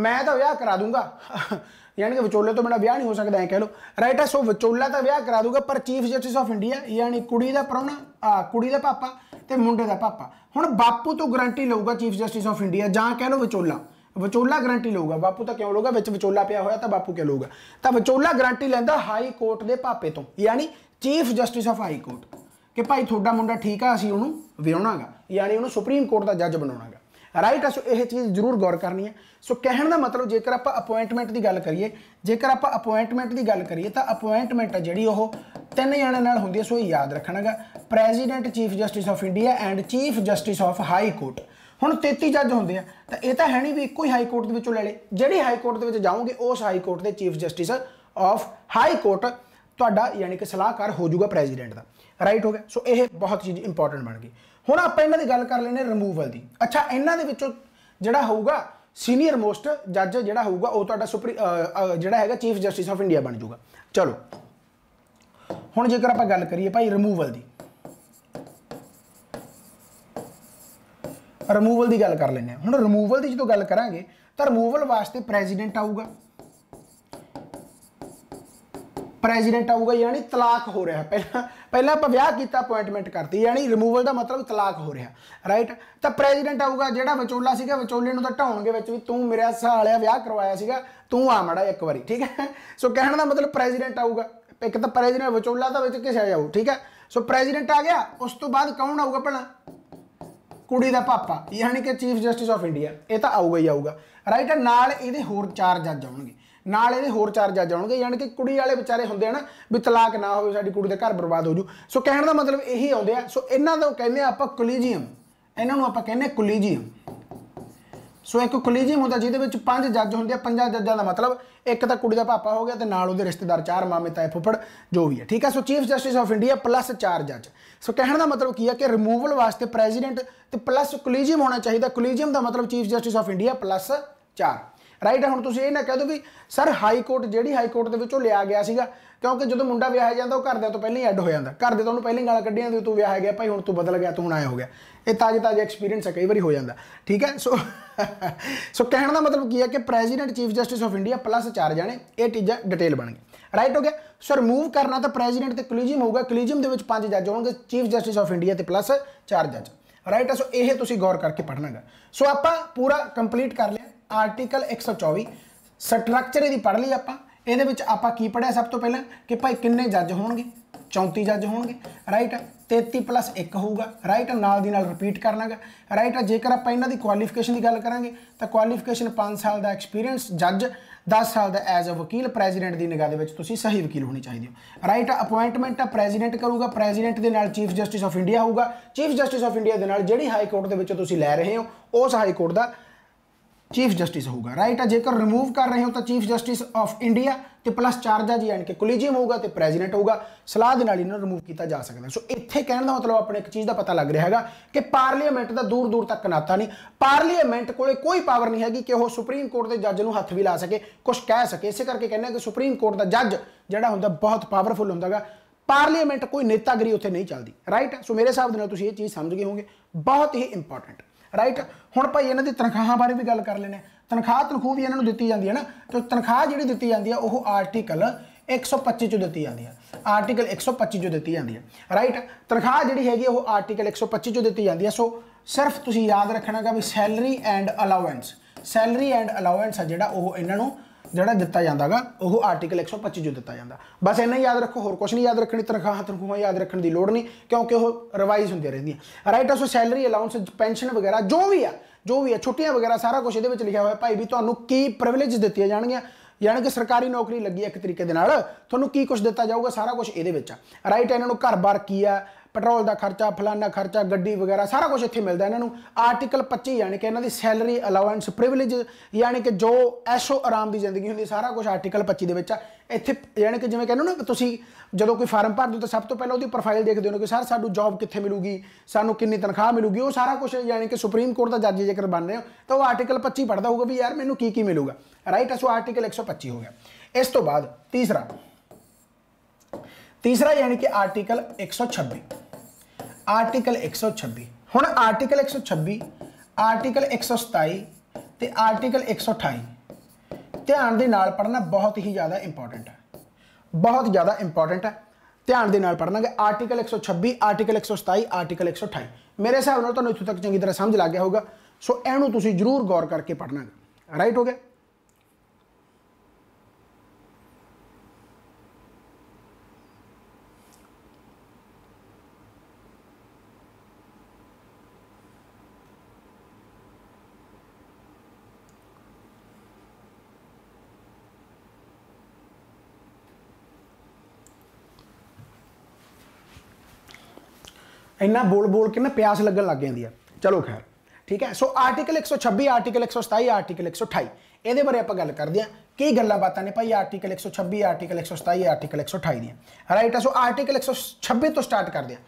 ਮੈਂ ਤਾਂ ਵਿਆਹ ਕਰਾ ਦੂੰਗਾ (laughs) ਯਾਨੀ ਕਿ ਵਿਚੋਲੇ ਤੋਂ ਬਿਨਾ ਵਿਆਹ ਨਹੀਂ ਹੋ ਸਕਦਾ ਐ ਕਹਿ ਲੋ ਰਾਈਟ ਸੋ ਵਿਚੋਲਾ ਤਾਂ ਵਿਆਹ ਕਰਾ ਦੂਗਾ ਪਰ ਚੀਫ ਜਸਟਿਸ ਆਫ ਇੰਡੀਆ ਯਾਨੀ ਕੁੜੀ ਦਾ ਪਰਉਣਾ ਆ ਕੁੜੀ ਦਾ ਪਾਪਾ ਤੇ ਮੁੰਡੇ ਦਾ ਪਾਪਾ ਹੁਣ ਬਾਪੂ ਤੋਂ ਗਾਰੰਟੀ ਲਊਗਾ ਚੀਫ ਜਸਟਿਸ ਆਫ ਇੰਡੀਆ ਜਾਂ ਕਹਿ ਲੋ ਵਿਚੋਲਾ ਵਿਚੋਲਾ ਗਾਰੰਟੀ ਲਊਗਾ ਬਾਪੂ ਤਾਂ ਕਿਉਂ ਲਊਗਾ ਵਿੱਚ ਵਿਚੋਲਾ ਪਿਆ ਹੋਇਆ ਤਾਂ ਬਾਪੂ ਕਿਉਂ ਲਊਗਾ ਤਾਂ ਵਿਚੋਲਾ ਗਾਰੰਟੀ ਲੈਂਦਾ ਹਾਈ ਕੋਰਟ ਦੇ ਪਾਪੇ ਤੋਂ ਯਾਨੀ chief justice of high court ਕਿ ਭਾਈ ਤੁਹਾਡਾ ਮੁੰਡਾ ਠੀਕ ਆ ਅਸੀਂ ਉਹਨੂੰ ਵਿਆਹਣਾਗਾ ਯਾਨੀ ਉਹਨੂੰ ਸੁਪਰੀਮ ਕੋਰਟ ਦਾ ਜੱਜ ਬਣਾਉਣਾਗਾ ਰਾਈਟ ਸੋ ਇਹ ਚੀਜ਼ ਜ਼ਰੂਰ ਗੌਰ ਕਰਨੀ ਹੈ ਸੋ ਕਹਿਣ ਦਾ ਮਤਲਬ ਜੇਕਰ ਆਪਾਂ ਅਪਾਇੰਟਮੈਂਟ ਦੀ ਗੱਲ ਕਰੀਏ ਜੇਕਰ ਆਪਾਂ ਅਪਾਇੰਟਮੈਂਟ ਦੀ ਗੱਲ ਕਰੀਏ ਤਾਂ ਅਪਾਇੰਟਮੈਂਟ ਹੈ ਜਿਹੜੀ ਉਹ ਤਿੰਨ ਜਣਿਆਂ ਨਾਲ ਹੁੰਦੀ ਹੈ ਸੋ ਇਹ ਯਾਦ ਰੱਖਣਾਗਾ president chief justice of India and chief justice of high court ਹੁਣ 33 ਜੱਜ ਹੁੰਦੇ ਆ ਤਾਂ ਇਹ ਤਾਂ ਹੈ ਨਹੀਂ ਵੀ ਇੱਕੋ ਹੀ ਹਾਈ ਕੋਰਟ ਦੇ ਵਿੱਚੋਂ ਲੈ ਲੇ ਜਿਹੜੀ ਹਾਈ ਕੋਰਟ ਦੇ ਵਿੱਚ ਜਾਓਗੇ ਉਸ ਹਾਈ ਕੋਰਟ ਦੇ chief justice of high court ਤੁਹਾਡਾ ਯਾਨੀ ਕਿ ਸਲਾਹਕਾਰ ਹੋ ਜਾਊਗਾ ਪ੍ਰੈਜ਼ੀਡੈਂਟ ਦਾ ਰਾਈਟ ਹੋ ਗਿਆ ਸੋ ਇਹ ਬਹੁਤ ਚੀਜ਼ ਇੰਪੋਰਟੈਂਟ ਬਣ ਗਈ ਹੁਣ ਆਪਾਂ ਇਹਨਾਂ ਦੀ ਗੱਲ ਕਰ ਲੈਨੇ ਰਿਮੂਵਲ ਦੀ ਅੱਛਾ ਇਹਨਾਂ ਦੇ ਵਿੱਚੋਂ ਜਿਹੜਾ ਹੋਊਗਾ ਸੀਨੀਅਰ ਮੋਸਟ ਜੱਜ ਜਿਹੜਾ ਹੋਊਗਾ ਉਹ ਤੁਹਾਡਾ ਸੁਪਰੀ ਜਿਹੜਾ ਹੈਗਾ ਚੀਫ ਜਸਟਿਸ ਆਫ ਇੰਡੀਆ ਬਣ ਜਾਊਗਾ ਚਲੋ ਹੁਣ ਜੇਕਰ ਆਪਾਂ ਗੱਲ ਕਰੀਏ ਭਾਈ ਰਿਮੂਵਲ ਦੀ ਰਿਮੂਵਲ ਦੀ ਗੱਲ ਕਰ ਲੈਂਦੇ ਹਾਂ ਹੁਣ ਰਿਮੂਵਲ ਦੀ ਜਦੋਂ ਗੱਲ ਕਰਾਂਗੇ ਤਾਂ ਰਿਮੂਵਲ ਵਾਸਤੇ ਪ੍ਰੈਜ਼ੀਡੈਂਟ ਆਊਗਾ ਪ੍ਰੈਜ਼ੀਡੈਂਟ ਆਊਗਾ ਯਾਨੀ ਤਲਾਕ ਹੋ ਰਿਹਾ ਪਹਿਲਾਂ ਪਹਿਲਾਂ ਆਪਾਂ ਵਿਆਹ ਕੀਤਾ ਅਪਾਇੰਟਮੈਂਟ ਕਰਤੀ ਯਾਨੀ ਰਿਮੂਵਲ ਦਾ ਮਤਲਬ ਤਲਾਕ ਹੋ ਰਿਹਾ ਰਾਈਟ ਤਾਂ ਪ੍ਰੈਜ਼ੀਡੈਂਟ ਆਊਗਾ ਜਿਹੜਾ ਵਿਚੋਲਾ ਸੀਗਾ ਵਿਚੋਲੇ ਨੂੰ ਤਾਂ ਢਾਉਣਗੇ ਵਿੱਚ ਵੀ ਤੂੰ ਮੇਰਾ ਸਾਲਿਆ ਵਿਆਹ ਕਰਵਾਇਆ ਸੀਗਾ ਤੂੰ ਆ ਮੜਾ ਇੱਕ ਵਾਰੀ ਠੀਕ ਹੈ ਸੋ (laughs) ਕਹਿਣ ਦਾ ਮਤਲਬ ਪ੍ਰੈਜ਼ੀਡੈਂਟ ਆਊਗਾ ਇੱਕ ਤਾਂ ਪ੍ਰੈਜ਼ੀਡੈਂਟ ਵਿਚੋਲਾ ਦਾ ਵਿੱਚ ਕਿਸੇ ਆਊ ਠੀਕ ਹੈ ਸੋ ਪ੍ਰੈਜ਼ੀਡੈਂਟ ਆ ਗਿਆ ਉਸ ਤੋਂ ਬਾਅਦ ਕੌਣ ਆਊਗਾ ਪਹਿਲਾਂ ਕੁੜੀ ਦਾ ਪਾਪਾ ਯਾਨੀ ਕਿ ਚੀਫ ਜਸਟਿਸ ਆਫ ਇੰਡੀਆ ਇਹ ਤਾਂ ਆਊਗਾ ਹੀ ਆਊਗਾ ਰਾਈਟ ਨਾਲ ਇਹਦੇ ਹੋਰ ਚਾਰ ਜੱਜ ਆਉਣਗੇ ਨਾਲ ਇਹਦੇ ਹੋਰ ਚਾਰ ਜੱਜ ਆਉਣਗੇ ਯਾਨੀ ਕਿ ਕੁੜੀ ਵਾਲੇ ਵਿਚਾਰੇ ਹੁੰਦੇ ਹਨ ਵੀ ਤਲਾਕ ਨਾ ਹੋਵੇ ਸਾਡੀ ਕੁੜੀ ਦਾ ਘਰ ਬਰਬਾਦ ਹੋ ਜੂ ਸੋ ਕਹਿਣ ਦਾ ਮਤਲਬ ਇਹੀ ਆਉਂਦੇ ਆ ਸੋ ਇਹਨਾਂ ਦਾ ਕਹਿੰਦੇ ਆ ਆਪਾਂ ਕੁਲੀਜੀਅਮ ਇਹਨਾਂ ਨੂੰ ਆਪਾਂ ਕਹਿੰਦੇ ਕੁਲੀਜੀਅਮ ਸੋ ਇੱਕ ਕੋਲੀਜੀਅਮ ਹੁੰਦਾ ਜਿਹਦੇ ਵਿੱਚ ਪੰਜ ਜੱਜ ਹੁੰਦੇ ਆ ਪੰਜਾਂ ਜੱਜਾਂ ਦਾ ਮਤਲਬ ਇੱਕ ਤਾਂ ਕੁੜੀ ਦਾ ਪਾਪਾ ਹੋ ਗਿਆ ਤੇ ਨਾਲ ਉਹਦੇ ਰਿਸ਼ਤੇਦਾਰ ਚਾਰ ਮਾਮੇ ਤਾਏ ਫੁੱਫੜ ਜੋ ਵੀ ਹੈ ਠੀਕ ਹੈ so chief justice of India plus ਚਾਰ ਜੱਜ ਸੋ ਕਹਿਣ ਦਾ ਮਤਲਬ ਕੀ ਹੈ ਕਿ ਰਿਮੂਵਲ ਵਾਸਤੇ ਪ੍ਰੈਜ਼ੀਡੈਂਟ ਤੇ ਪਲੱਸ ਕੋਲੀਜੀਅਮ ਹੋਣਾ ਚਾਹੀਦਾ ਕੋਲੀਜੀਅਮ ਦਾ ਮਤਲਬ chief justice of India plus ਚਾਰ ਰਾਈਟ ਹੁਣ ਤੁਸੀਂ ਇਹ ਨਾ ਕਹਿ ਦਿਓ ਵੀ ਸਰ ਹਾਈ ਕੋਰਟ ਜਿਹੜੀ ਹਾਈ ਕੋਰਟ ਦੇ ਵਿੱਚੋਂ ਲਿਆ ਗਿਆ ਸੀਗਾ ਕਿਉਂਕਿ ਜਦੋਂ ਮੁੰਡਾ ਵਿਆਹਿਆ ਜਾਂਦਾ ਉਹ ਘਰਦਿਆਂ ਤੋਂ ਪਹਿਲਾਂ ਹੀ ਐਡ ਹੋ ਜਾਂਦਾ ਘਰਦੇ ਤਾਂ ਪਹਿਲਾਂ ਹੀ ਗਾਲਾਂ ਕੱਢੀਆਂ ਦੀ ਤੂੰ ਵਿਆਹਿਆ ਗਿਆ ਭਾਈ ਹੁਣ ਤੂੰ ਬਦਲ ਗਿਆ ਤੂੰ ਹੁਣ ਆਇਆ ਹੋ ਗਿਆ ਇਹ ਤਾਜ਼ੇ ਤਾਜ਼ੇ ਐਕਸਪੀਰੀਅੰਸ ਹੈ ਕਈ ਵਾਰੀ ਹੋ ਜਾਂਦਾ ਠੀਕ ਹੈ ਸੋ ਸੋ ਕਹਿਣ ਦਾ ਮਤਲਬ ਕੀ ਹੈ ਕਿ president chief justice of India plus ਚਾਰ ਜਾਣੇ ਇਹ ਟੀਜਾ ਡਿਟੇਲ ਬਣ ਗਈ ਰਾਈਟ ਹੋ ਗਿਆ ਸੋ ਰਿਮੂਵ ਕਰਨਾ ਤਾਂ ਪ੍ਰੈਜ਼ੀਡੈਂਟ ਤੇ ਕਲੀਜੀਅਮ ਹੋਊਗਾ ਕਲੀਜੀਅਮ ਦੇ ਵਿੱਚ ਪੰਜ ਜੱਜ ਹੋਣਗੇ ਚੀਫ ਜਸਟਿਸ ਆਫ ਇੰਡੀਆ ਤੇ ਪਲੱਸ ਚਾਰ ਜੱਜ ਰਾਈਟ ਹੈ ਸੋ ਇਹ ਤੁਸੀਂ ਗੌਰ ਕਰਕੇ ਪੜਨਾਗਾ ਸੋ ਆਪਾਂ ਪੂਰਾ ਕੰਪਲੀਟ ਕਰ ਲਿਆ ਆਰਟੀਕਲ 124 ਸਟਰਕਚਰ ਇਹਦੀ ਪੜ ਲਈ ਆਪਾਂ ਇਹਦੇ ਵਿੱਚ ਆਪਾਂ ਕੀ ਪੜਿਆ ਸਭ ਤੋਂ ਪਹਿਲਾਂ ਕਿ ਭਾਈ ਕਿੰਨੇ ਜੱਜ ਹੋਣਗੇ 34 ਜੱਜ ਹੋਣਗੇ ਰਾਈਟ 33 ਪਲੱਸ 1 ਹੋਊਗਾ ਰਾਈਟ ਨਾਲ ਦੀ ਨਾਲ ਰਿਪੀਟ ਕਰਨਾਗਾ ਰਾਈਟ ਜੇਕਰ ਆਪਾਂ ਇਹਨਾਂ ਦੀ ਕੁਆਲੀਫਿਕੇਸ਼ਨ ਦੀ ਗੱਲ ਕਰਾਂਗੇ ਤਾਂ ਕੁਆਲੀਫਿਕੇਸ਼ਨ 5 ਸਾਲ ਦਾ ਐਕਸਪੀਰੀਅੰਸ ਜੱਜ 10 ਸਾਲ ਦਾ ਐਜ਼ ਅ ਵਕੀਲ ਪ੍ਰੈਜ਼ੀਡੈਂਟ ਦੀ ਨਿਗਾਹ ਦੇ ਵਿੱਚ ਤੁਸੀਂ ਸਹੀ ਵਕੀਲ ਹੋਣੀ ਚਾਹੀਦੇ ਹੋ ਰਾਈਟ ਅਪਾਇੰਟਮੈਂਟ ਆ ਪ੍ਰੈਜ਼ੀਡੈਂਟ ਕਰੂਗਾ ਪ੍ਰੈਜ਼ੀਡੈਂਟ ਦੇ ਨਾਲ ਚੀਫ ਜਸਟਿਸ ਆਫ ਇੰਡੀਆ ਹੋਊਗਾ ਚੀਫ ਜਸਟਿਸ ਆਫ ਇੰਡੀਆ ਦੇ ਨਾਲ ਜਿਹੜੀ ਹਾਈ ਕੋਰਟ ਦੇ ਵਿੱਚ ਤੁਸੀਂ ਲੈ ਰਹੇ ਹੋ ਉਸ ਹਾਈ ਕੋਰਟ ਦਾ ਚੀਫ ਜਸਟਿਸ ਹੋਊਗਾ ਰਾਈਟ ਆ ਜੇਕਰ ਰਿਮੂਵ ਕਰ ਰਹੇ ਹੋ ਤਾਂ ਚੀਫ ਜਸਟਿਸ ਆਫ ਇੰਡੀਆ ਤੇ ਪਲੱਸ ਚਾਰਜ ਆ ਜੀ ਐਂਡ ਕੇ ਕੋਲੀਜੀਅਮ ਹੋਊਗਾ ਤੇ ਪ੍ਰੈਜ਼ੀਡੈਂਟ ਹੋਊਗਾ ਸਲਾਹ ਦੇ ਨਾਲ ਇਹਨਾਂ ਨੂੰ ਰਿਮੂਵ ਕੀਤਾ ਜਾ ਸਕਦਾ ਸੋ ਇੱਥੇ ਕਹਿਣ ਦਾ ਮਤਲਬ ਆਪਣੇ ਇੱਕ ਚੀਜ਼ ਦਾ ਪਤਾ ਲੱਗ ਰਿਹਾ ਹੈਗਾ ਕਿ ਪਾਰਲੀਮੈਂਟ ਦਾ ਦੂਰ ਦੂਰ ਤੱਕ ਨਾਤਾ ਨਹੀਂ ਪਾਰਲੀਮੈਂਟ ਕੋਲੇ ਕੋਈ ਪਾਵਰ ਨਹੀਂ ਹੈਗੀ ਕਿ ਉਹ ਸੁਪਰੀਮ ਕੋਰਟ ਦੇ ਜੱਜ ਨੂੰ ਹੱਥ ਵੀ ਲਾ ਸਕੇ ਕੁਝ ਕਹਿ ਸਕੇ ਇਸੇ ਕਰਕੇ ਕਹਿੰਦੇ ਕਿ ਸੁਪਰੀਮ ਕੋਰਟ ਦਾ ਜੱਜ ਜਿਹੜਾ ਹੁੰਦਾ ਬਹੁਤ ਪਾਵਰਫੁਲ ਹੁੰਦਾਗਾ ਪਾਰਲੀਮੈਂਟ ਕੋਈ ਨੇਤਾਗਰੀ ਉੱਥੇ ਨਹੀਂ ਚੱਲਦੀ ਰਾਈਟ ਸੋ ਮੇਰੇ ਹਿਸਾਬ ਦੇ ਨਾਲ ਤੁਸੀਂ ਇਹ ਚੀਜ਼ ਸਮਝ ਗਏ ਹੋਵੋਗੇ ਬਹੁਤ ਹੀ ਇੰਪੋਰਟੈਂਟ ਰਾਈਟ ਹੁਣ ਭਾਈ ਇਹਨਾਂ ਦੀ ਤਨਖਾਹਾਂ ਬਾਰੇ ਵੀ ਗੱਲ ਕਰ ਲੈਨੇ ਤਨਖਾਹ ਤਨਖੂ ਵੀ ਇਹਨਾਂ ਨੂੰ ਦਿੱਤੀ ਜਾਂਦੀ ਹੈ ਨਾ ਤੇ ਤਨਖਾਹ ਜਿਹੜੀ ਦਿੱਤੀ ਜਾਂਦੀ ਹੈ ਉਹ ਆਰਟੀਕਲ 125 ਚੋਂ ਦਿੱਤੀ ਜਾਂਦੀ ਹੈ ਆਰਟੀਕਲ 125 ਚੋਂ ਦਿੱਤੀ ਜਾਂਦੀ ਹੈ ਰਾਈਟ ਤਨਖਾਹ ਜਿਹੜੀ ਹੈਗੀ ਉਹ ਆਰਟੀਕਲ 125 ਚੋਂ ਦਿੱਤੀ ਜਾਂਦੀ ਹੈ ਸੋ ਸਿਰਫ ਤੁਸੀਂ ਯਾਦ ਰੱਖਣਾਗਾ ਵੀ salary and allowance salary and allowance ਆ ਜਿਹੜਾ ਉਹ ਇਹਨਾਂ ਨੂੰ ਜਿਹੜਾ ਦਿੱਤਾ ਜਾਂਦਾਗਾ ਉਹ ਆਰਟੀਕਲ 125 ਜੋ ਦਿੱਤਾ ਜਾਂਦਾ ਬਸ ਇੰਨਾ ਹੀ ਯਾਦ ਰੱਖੋ ਹੋਰ ਕੁਝ ਨਹੀਂ ਯਾਦ ਰੱਖਣੀ ਤਨਖਾਹਾਂ ਤਨਖੂਹਾਂ ਯਾਦ ਰੱਖਣ ਦੀ ਲੋੜ ਨਹੀਂ ਕਿਉਂਕਿ ਉਹ ਰਿਵਾਈਜ਼ ਹੁੰਦੀਆਂ ਰਹਿੰਦੀਆਂ right of salary allowance pension ਵਗੈਰਾ ਜੋ ਵੀ ਆ ਜੋ ਵੀ ਆ ਛੁੱਟੀਆਂ ਵਗੈਰਾ ਸਾਰਾ ਕੁਝ ਇਹਦੇ ਵਿੱਚ ਲਿਖਿਆ ਹੋਇਆ ਭਾਈ ਵੀ ਤੁਹਾਨੂੰ ਕੀ ਪ੍ਰਿਵਿਲੇਜ ਦਿੱਤੀਆਂ ਜਾਣਗੀਆਂ ਯਾਨੀ ਕਿ ਸਰਕਾਰੀ ਨੌਕਰੀ ਲੱਗੀ ਇੱਕ ਤਰੀਕੇ ਦੇ ਨਾਲ ਤੁਹਾਨੂੰ ਕੀ ਕੁਝ ਦਿੱਤਾ ਜਾਊਗਾ ਸਾਰਾ ਕੁਝ ਇਹਦੇ ਵਿੱਚ ਆ ਰਾਈਟ ਇਹਨਾਂ ਨੂੰ ਘਰ-ਬਾਰ ਕੀ ਆ ਪੈਟਰੋਲ ਦਾ ਖਰਚਾ ਫਲਾਨਾ ਖਰਚਾ ਗੱਡੀ ਵਗੈਰਾ ਸਾਰਾ ਕੁਝ ਇੱਥੇ ਮਿਲਦਾ ਇਹਨਾਂ ਨੂੰ ਆਰਟੀਕਲ 25 ਯਾਨੀ ਕਿ ਇਹਨਾਂ ਦੀ ਸੈਲਰੀ ਅਲਾਉਂਸ ਪ੍ਰਿਵਿਲੇਜ ਯਾਨੀ ਕਿ ਜੋ ਐਸ਼ੋ ਆਰਾਮ ਦੀ ਜ਼ਿੰਦਗੀ ਹੁੰਦੀ ਸਾਰਾ ਕੁਝ ਆਰਟੀਕਲ 25 ਦੇ ਵਿੱਚ ਆ ਇੱਥੇ ਯਾਨੀ ਕਿ ਜਿਵੇਂ ਕਹਿੰਦੇ ਨਾ ਤੁਸੀਂ ਜਦੋਂ ਕੋਈ ਫਾਰਮ ਭਰਦੇ ਹੋ ਤਾਂ ਸਭ ਤੋਂ ਪਹਿਲਾਂ ਉਹਦੀ ਪ੍ਰੋਫਾਈਲ ਦੇਖਦੇ ਹੋ ਕਿ ਸਰ ਸਾਨੂੰ ਜੌਬ ਕਿੱਥੇ ਮਿਲੂਗੀ ਸਾਨੂੰ ਕਿੰਨੀ ਤਨਖਾਹ ਮਿਲੂਗੀ ਉਹ ਸਾਰਾ ਕੁਝ ਯਾਨੀ ਕਿ ਸੁਪਰੀਮ ਕੋਰਟ ਦਾ ਜੱਜ ਜੇਕਰ ਬਣ ਰਹੇ ਹੋ ਤਾਂ ਉਹ ਆਰਟੀਕਲ 25 ਪੜਦਾ ਹੋਊਗਾ ਵੀ ਯਾਰ ਮੈਨੂੰ ਕੀ ਕੀ ਮਿਲੂਗਾ ਰਾਈਟ ਐਸੋ ਆਰਟੀਕਲ 125 ਹੋ ਗਿਆ ਇਸ ਤੋਂ ਬਾਅਦ ਤੀਸਰਾ ਤੀਸਰਾ ਯਾਨੀ ਕਿ ਆਰਟੀਕਲ 126 ਆਰਟੀਕਲ 126 ਹੁਣ ਆਰਟੀਕਲ 126 ਆਰਟੀਕਲ 127 ਤੇ ਆਰਟੀਕਲ 128 ਧਿਆਨ ਦੇ ਨਾਲ ਪੜਨਾ ਬਹੁਤ ਹੀ ਜ਼ਿਆਦਾ ਇੰਪੋਰਟੈਂਟ ਹੈ ਬਹੁਤ ਜ਼ਿਆਦਾ ਇੰਪੋਰਟੈਂਟ ਹੈ ਧਿਆਨ ਦੇ ਨਾਲ ਪੜਨਾ ਕਿ ਆਰਟੀਕਲ 126 ਆਰਟੀਕਲ 127 ਆਰਟੀਕਲ 128 ਮੇਰੇ ਹਿਸਾਬ ਨਾਲ ਤੁਹਾਨੂੰ ਇੱਥੋਂ ਤੱਕ ਚੰਗੀ ਤਰ੍ਹਾਂ ਸਮਝ ਲੱਗ ਗਿਆ ਹੋਊਗਾ ਸੋ ਇਹਨੂੰ ਤੁਸੀਂ ਜ਼ਰੂਰ ਗੌਰ ਕਰਕੇ ਪੜਨਾ ਰਾਈਟ ਹੋ ਗਿਆ ਇੰਨਾ ਬੋਲ ਬੋਲ ਕੇ ਨਾ ਪਿਆਸ ਲੱਗਣ ਲੱਗ ਜਾਂਦੀ ਆ ਚਲੋ ਖੈਰ ਠੀਕ ਹੈ ਸੋ ਆਰਟੀਕਲ 126 ਆਰਟੀਕਲ 127 ਆਰਟੀਕਲ 128 ਇਹਦੇ ਬਾਰੇ ਆਪਾਂ ਗੱਲ ਕਰਦੇ ਆ ਕੀ ਗੱਲਾਂ ਬਾਤਾਂ ਨੇ ਭਾਈ ਆਰਟੀਕਲ 126 ਆਰਟੀਕਲ 127 ਆਰਟੀਕਲ 128 ਦੀਆਂ ਰਾਈਟ ਆ ਸੋ ਆਰਟੀਕਲ 126 ਤੋਂ ਸਟਾਰਟ ਕਰਦੇ ਆ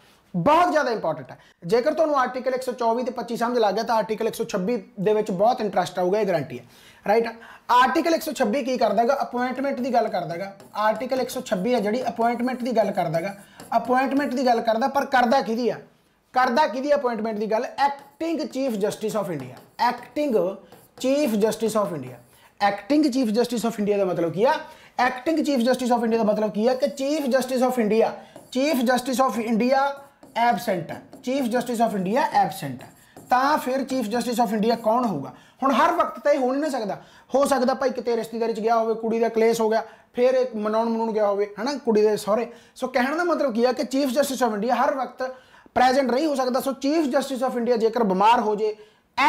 ਬਹੁਤ ਜ਼ਿਆਦਾ ਇੰਪੋਰਟੈਂਟ ਹੈ ਜੇਕਰ ਤੁਹਾਨੂੰ ਆਰਟੀਕਲ 124 ਤੇ 25 ਸਮਝ ਲੱਗ ਗਿਆ ਤਾਂ ਆਰਟੀਕਲ 126 ਦੇ ਵਿੱਚ ਬਹੁਤ ਇੰਟਰਸਟ ਆਊਗਾ ਇਹ ਗਾਰੰਟੀ ਹੈ ਰਾਈਟ ਆਰਟੀਕਲ 126 ਕੀ ਕਰਦਾਗਾ ਅਪਾਇੰਟਮੈਂਟ ਦੀ ਗੱਲ ਕਰਦਾਗਾ ਆਰਟੀਕਲ 126 ਹੈ ਜਿਹੜੀ ਅਪਾਇੰਟਮੈਂਟ ਦੀ ਗੱਲ ਕਰਦਾਗਾ ਅਪਾਇੰਟਮੈਂਟ ਦੀ ਗੱਲ ਕਰਦਾ ਪਰ ਕਰਦਾ ਕਿਹਦੀ ਆ ਕਰਦਾ ਕਿਹਦੀ ਅਪਾਇੰਟਮੈਂਟ ਦੀ ਗੱਲ acting chief justice of India acting chief justice of India acting chief justice of India ਦਾ ਮਤਲਬ ਕੀ ਆ acting chief justice of India ਦਾ ਮਤਲਬ ਕੀ ਆ ਕਿ chief justice of India chief justice of India absent ਹੈ chief justice of India absent ਹੈ ਤਾਂ ਫਿਰ ਚੀਫ ਜਸਟਿਸ ਆਫ ਇੰਡੀਆ ਕੌਣ ਹੋਊਗਾ ਹੁਣ ਹਰ ਵਕਤ ਤਾਂ ਇਹ ਹੋ ਨਹੀਂ ਸਕਦਾ ਹੋ ਸਕਦਾ ਭਾਈ ਕਿਤੇ ਰਿਸ਼ਤੇਦਾਰੀ 'ਚ ਗਿਆ ਹੋਵੇ ਕੁੜੀ ਦਾ ਕਲੇਸ਼ ਹੋ ਗਿਆ ਫਿਰ ਇੱਕ ਮਨਾਉਣ ਮਨਾਉਣ ਗਿਆ ਹੋਵੇ ਹਨਾ ਕੁੜੀ ਦੇ ਸਹੁਰੇ ਸੋ ਕਹਿਣ ਦਾ ਮਤਲਬ ਕੀ ਹੈ ਕਿ ਚੀਫ ਜਸਟਿਸ ਆਫ ਇੰਡੀਆ ਹਰ ਵਕਤ ਪ੍ਰੈਜ਼ੈਂਟ ਨਹੀਂ ਹੋ ਸਕਦਾ so chief justice of India ਜੇਕਰ ਬਿਮਾਰ ਹੋ ਜੇ